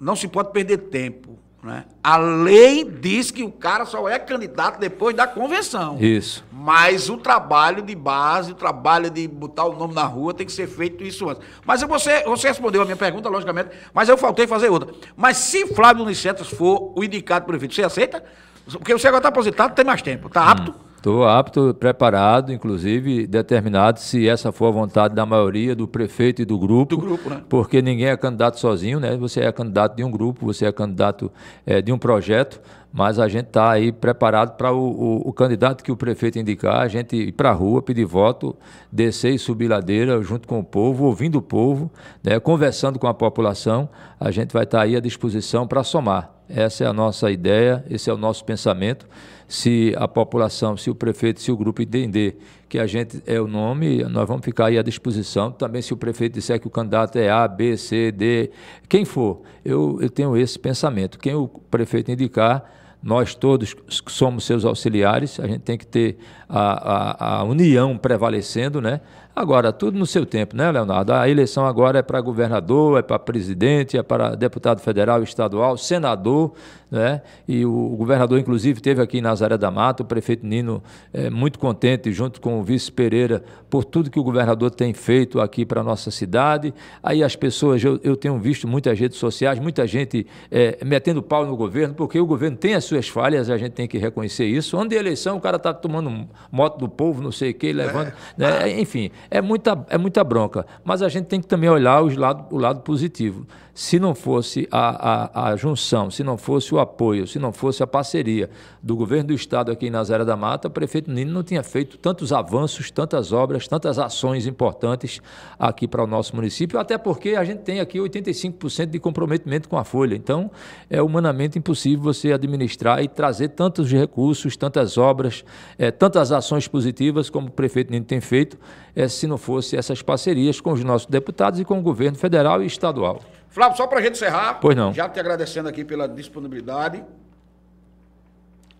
não se pode perder tempo. Né? A lei diz que o cara só é candidato depois da convenção. Isso. Mas o trabalho de base, o trabalho de botar o nome na rua tem que ser feito isso antes. Mas você, você respondeu a minha pergunta, logicamente, mas eu faltei fazer outra. Mas se Flávio Unicetas for o indicado prefeito, você aceita? Porque você agora está aposentado, tem mais tempo, está apto? Hum. Estou apto, preparado, inclusive determinado, se essa for a vontade da maioria, do prefeito e do grupo. Do grupo, né? Porque ninguém é candidato sozinho, né? Você é candidato de um grupo, você é candidato é, de um projeto, mas a gente está aí preparado para o, o, o, candidato que o prefeito indicar, a gente ir para a rua, pedir voto, descer e subir ladeira junto com o povo, ouvindo o povo, né? conversando com a população, a gente vai estar tá aí à disposição para somar. Essa é a nossa ideia, esse é o nosso pensamento se a população, se o prefeito, se o grupo entender que a gente é o nome, nós vamos ficar aí à disposição. Também se o prefeito disser que o candidato é A, B, C, D, quem for, eu, eu tenho esse pensamento. Quem o prefeito indicar, nós todos somos seus auxiliares, a gente tem que ter a, a, a, união prevalecendo, né? Agora, tudo no seu tempo, né, Leonardo? A eleição agora é para governador, é para presidente, é para deputado federal, estadual, senador, né? E o, governador, inclusive, teve aqui em Nazaré da Mata, o prefeito Nino é, muito contente, junto com o vice Pereira, por tudo que o governador tem feito aqui para a nossa cidade. Aí as pessoas, eu, eu, tenho visto muitas redes sociais, muita gente é, metendo pau no governo, porque o governo tem as suas falhas, a gente tem que reconhecer isso. Onde é eleição, o cara está tomando moto do povo, não sei o que, levando. É. Né? Enfim, é muita, é muita bronca. Mas a gente tem que também olhar os lado, o lado positivo se não fosse a, a, a, junção, se não fosse o apoio, se não fosse a parceria do governo do Estado aqui em Nazaré da Mata, o prefeito Nino não tinha feito tantos avanços, tantas obras, tantas ações importantes aqui para o nosso município, até porque a gente tem aqui 85% de comprometimento com a Folha. Então, é humanamente impossível você administrar e trazer tantos recursos, tantas obras, é, tantas ações positivas como o prefeito Nino tem feito, é, se não fosse essas parcerias com os nossos deputados e com o governo federal e estadual. Flávio, só para a gente encerrar. Pois não. Já te agradecendo aqui pela disponibilidade.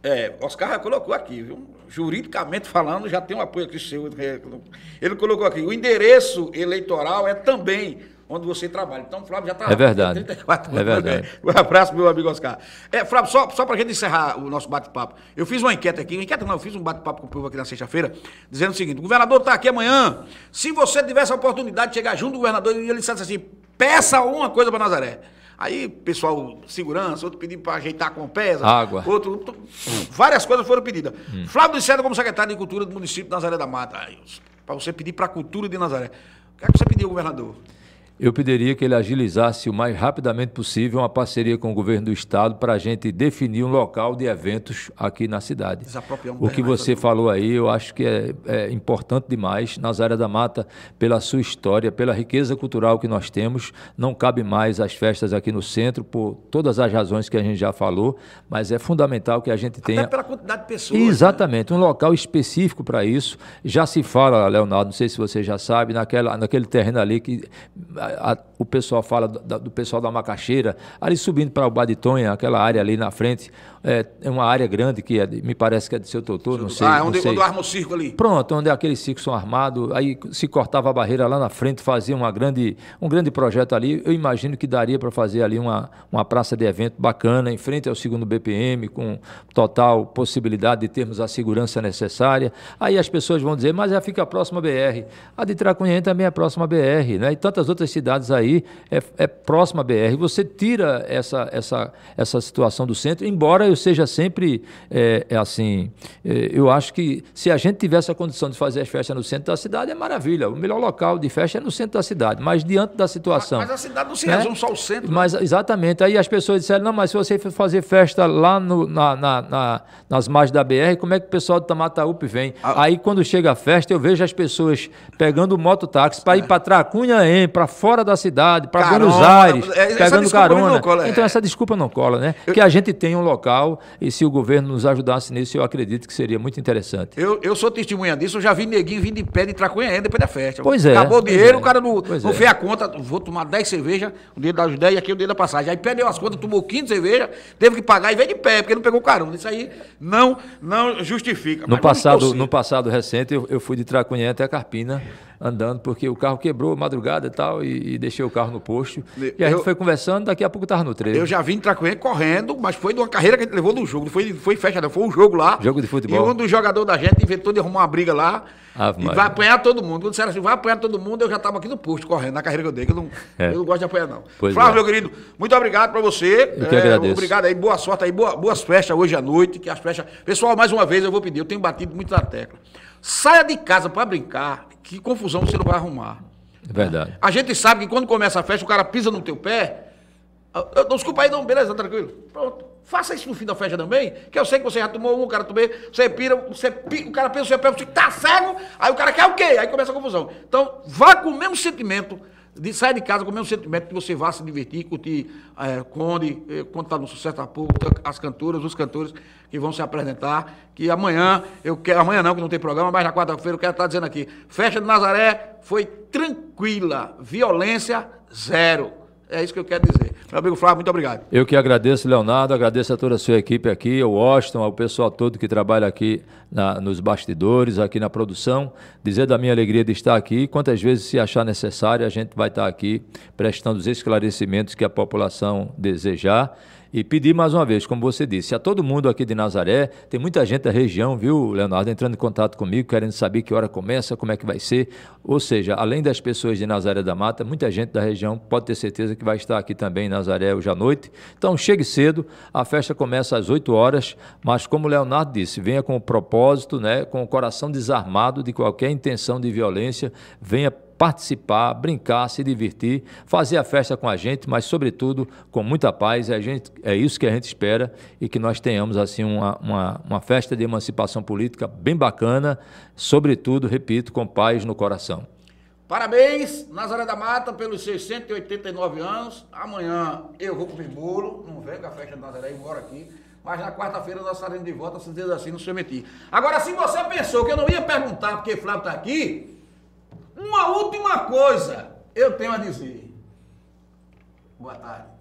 É, Oscar já colocou aqui, viu? Juridicamente falando, já tem um apoio aqui seu. É, ele colocou aqui. O endereço eleitoral é também onde você trabalha. Então, Flávio já está. É verdade. 34 é anos. É verdade. Um abraço, meu amigo Oscar. É, Flávio, só, só para a gente encerrar o nosso bate-papo. Eu fiz uma enquete aqui, enquete não, eu fiz um bate-papo com o povo aqui na sexta-feira, dizendo o seguinte: o governador está aqui amanhã. Se você tivesse a oportunidade de chegar junto do governador e ele dissesse assim, peça uma coisa para Nazaré. Aí, pessoal, segurança, outro pedido para ajeitar com pesa, água, outro, várias coisas foram pedidas. Hum. Flávio Diceda como secretário de Cultura do município de Nazaré da Mata, para você pedir para a cultura de Nazaré. O que é que você pediu, governador? eu pediria que ele agilizasse o mais rapidamente possível uma parceria com o governo do estado para a gente definir um local de eventos aqui na cidade. O que você falou aí, eu acho que é, é importante demais. áreas da Mata, pela sua história, pela riqueza cultural que nós temos, não cabe mais as festas aqui no centro, por todas as razões que a gente já falou, mas é fundamental que a gente tenha. Até pela quantidade de pessoas. Né? Exatamente, né? um local específico para isso. Já se fala, Leonardo, não sei se você já sabe, naquela, naquele terreno ali que a, o pessoal fala do, do, pessoal da Macaxeira, ali subindo para o Baditonha, aquela área ali na frente, é, é uma área grande que é, me parece que é de seu Totô, não sei. Ah, é onde, sei. onde arma o circo ali. Pronto, onde é aqueles circos são armados, aí se cortava a barreira lá na frente, fazia uma grande, um grande projeto ali. Eu imagino que daria para fazer ali uma, uma praça de evento bacana, em frente ao segundo BPM, com total possibilidade de termos a segurança necessária. Aí as pessoas vão dizer, mas já fica a próxima BR. A de Tracunhaém também é a próxima BR, né? E tantas outras cidades aí é, é próxima à BR. Você tira essa, essa, essa situação do centro, embora eu seja sempre é, é, assim, é, eu acho que se a gente tivesse a condição de fazer as festas no centro da cidade, é maravilha. O melhor local de festa é no centro da cidade, mas diante da situação. Mas, mas a cidade não se né? resume só ao centro. Né? Mas, exatamente. Aí as pessoas disseram, não, mas se você for fazer festa lá no, na, na, na, nas margens da BR, como é que o pessoal do Tamataúpe vem? Ah. Aí quando chega a festa, eu vejo as pessoas pegando mototáxi para ir é. para Tracunhaém, para fora da cidade, para Buenos Aires, é, pegando carona. Cola, é. Então essa desculpa não cola, né? Eu, que a gente tem um local e se o governo nos ajudasse nisso, eu acredito que seria muito interessante. Eu, eu sou testemunha disso, eu já vi neguinho vindo de pé de Traconhaém depois da festa. Pois é. Acabou o dinheiro, é, o cara não, não é. fez a conta, vou tomar 10 cervejas, o dinheiro das 10 e aqui o dinheiro da passagem. Aí perdeu as contas, tomou 15 cervejas, teve que pagar e veio de pé, porque não pegou carona. Isso aí não, não justifica. No, passado, no passado recente, eu, eu fui de Tracunhé até Carpina andando, porque o carro quebrou madrugada e tal, e, e deixei o carro no posto. E eu, gente foi conversando, daqui a pouco tava no treino. Eu já vim de correndo, mas foi de uma carreira que a gente levou no jogo, não foi, foi festa, não, foi um jogo lá. Jogo de futebol. E um dos jogadores da gente inventou de arrumar uma briga lá, Ave e vai apanhar todo mundo. Quando disseram assim, vai apanhar todo mundo, eu já estava aqui no posto correndo, na carreira que eu dei, que eu não, é. eu não gosto de apanhar não. Pois Flávio, é. meu querido, muito obrigado para você. Eu que é, agradeço. Obrigado aí, boa sorte aí, boa, boas festas hoje à noite, que as festas... Pessoal, mais uma vez eu vou pedir, eu tenho batido muito na tecla. Saia de casa para brincar que confusão você não vai arrumar. É verdade. A gente sabe que quando começa a festa, o cara pisa no teu pé. Ah, desculpa aí, não, beleza, tá tranquilo. Pronto. Faça isso no fim da festa também, que eu sei que você já tomou um, o cara também, você pira, você pira, o cara pensa o seu pé, você tá cego, aí o cara quer o quê? Aí começa a confusão. Então, vá com o mesmo sentimento de de casa com o mesmo sentimento que você vá se divertir, curtir é, Conde, é, quando está no sucesso há pouco as cantoras, os cantores que vão se apresentar. Que amanhã, eu quero, amanhã não, que não tem programa, mas na quarta-feira eu quero estar tá dizendo aqui: festa de Nazaré foi tranquila, violência zero. É isso que eu quero dizer. Meu amigo Flávio, muito obrigado. Eu que agradeço, Leonardo, agradeço a toda a sua equipe aqui, ao Washington, ao pessoal todo que trabalha aqui na, nos bastidores, aqui na produção. Dizer da minha alegria de estar aqui. Quantas vezes, se achar necessário, a gente vai estar aqui prestando os esclarecimentos que a população desejar. E pedir mais uma vez, como você disse, a todo mundo aqui de Nazaré, tem muita gente da região, viu, Leonardo, entrando em contato comigo, querendo saber que hora começa, como é que vai ser. Ou seja, além das pessoas de Nazaré da Mata, muita gente da região pode ter certeza que vai estar aqui também em Nazaré hoje à noite. Então chegue cedo, a festa começa às 8 horas, mas como o Leonardo disse, venha com o propósito, né, com o coração desarmado de qualquer intenção de violência, venha participar, brincar, se divertir, fazer a festa com a gente, mas, sobretudo, com muita paz. É, gente, é isso que a gente espera e que nós tenhamos assim uma, uma, uma festa de emancipação política bem bacana, sobretudo, repito, com paz no coração. Parabéns, Nazaré da Mata, pelos seus 189 anos. Amanhã eu vou comer bolo, não venho a festa de Nazaré e embora aqui. Mas na quarta-feira nós estaremos de volta, se Deus assim se permitir. Agora, se você pensou que eu não ia perguntar porque Flávio está aqui, uma última coisa eu tenho a dizer. Boa tarde.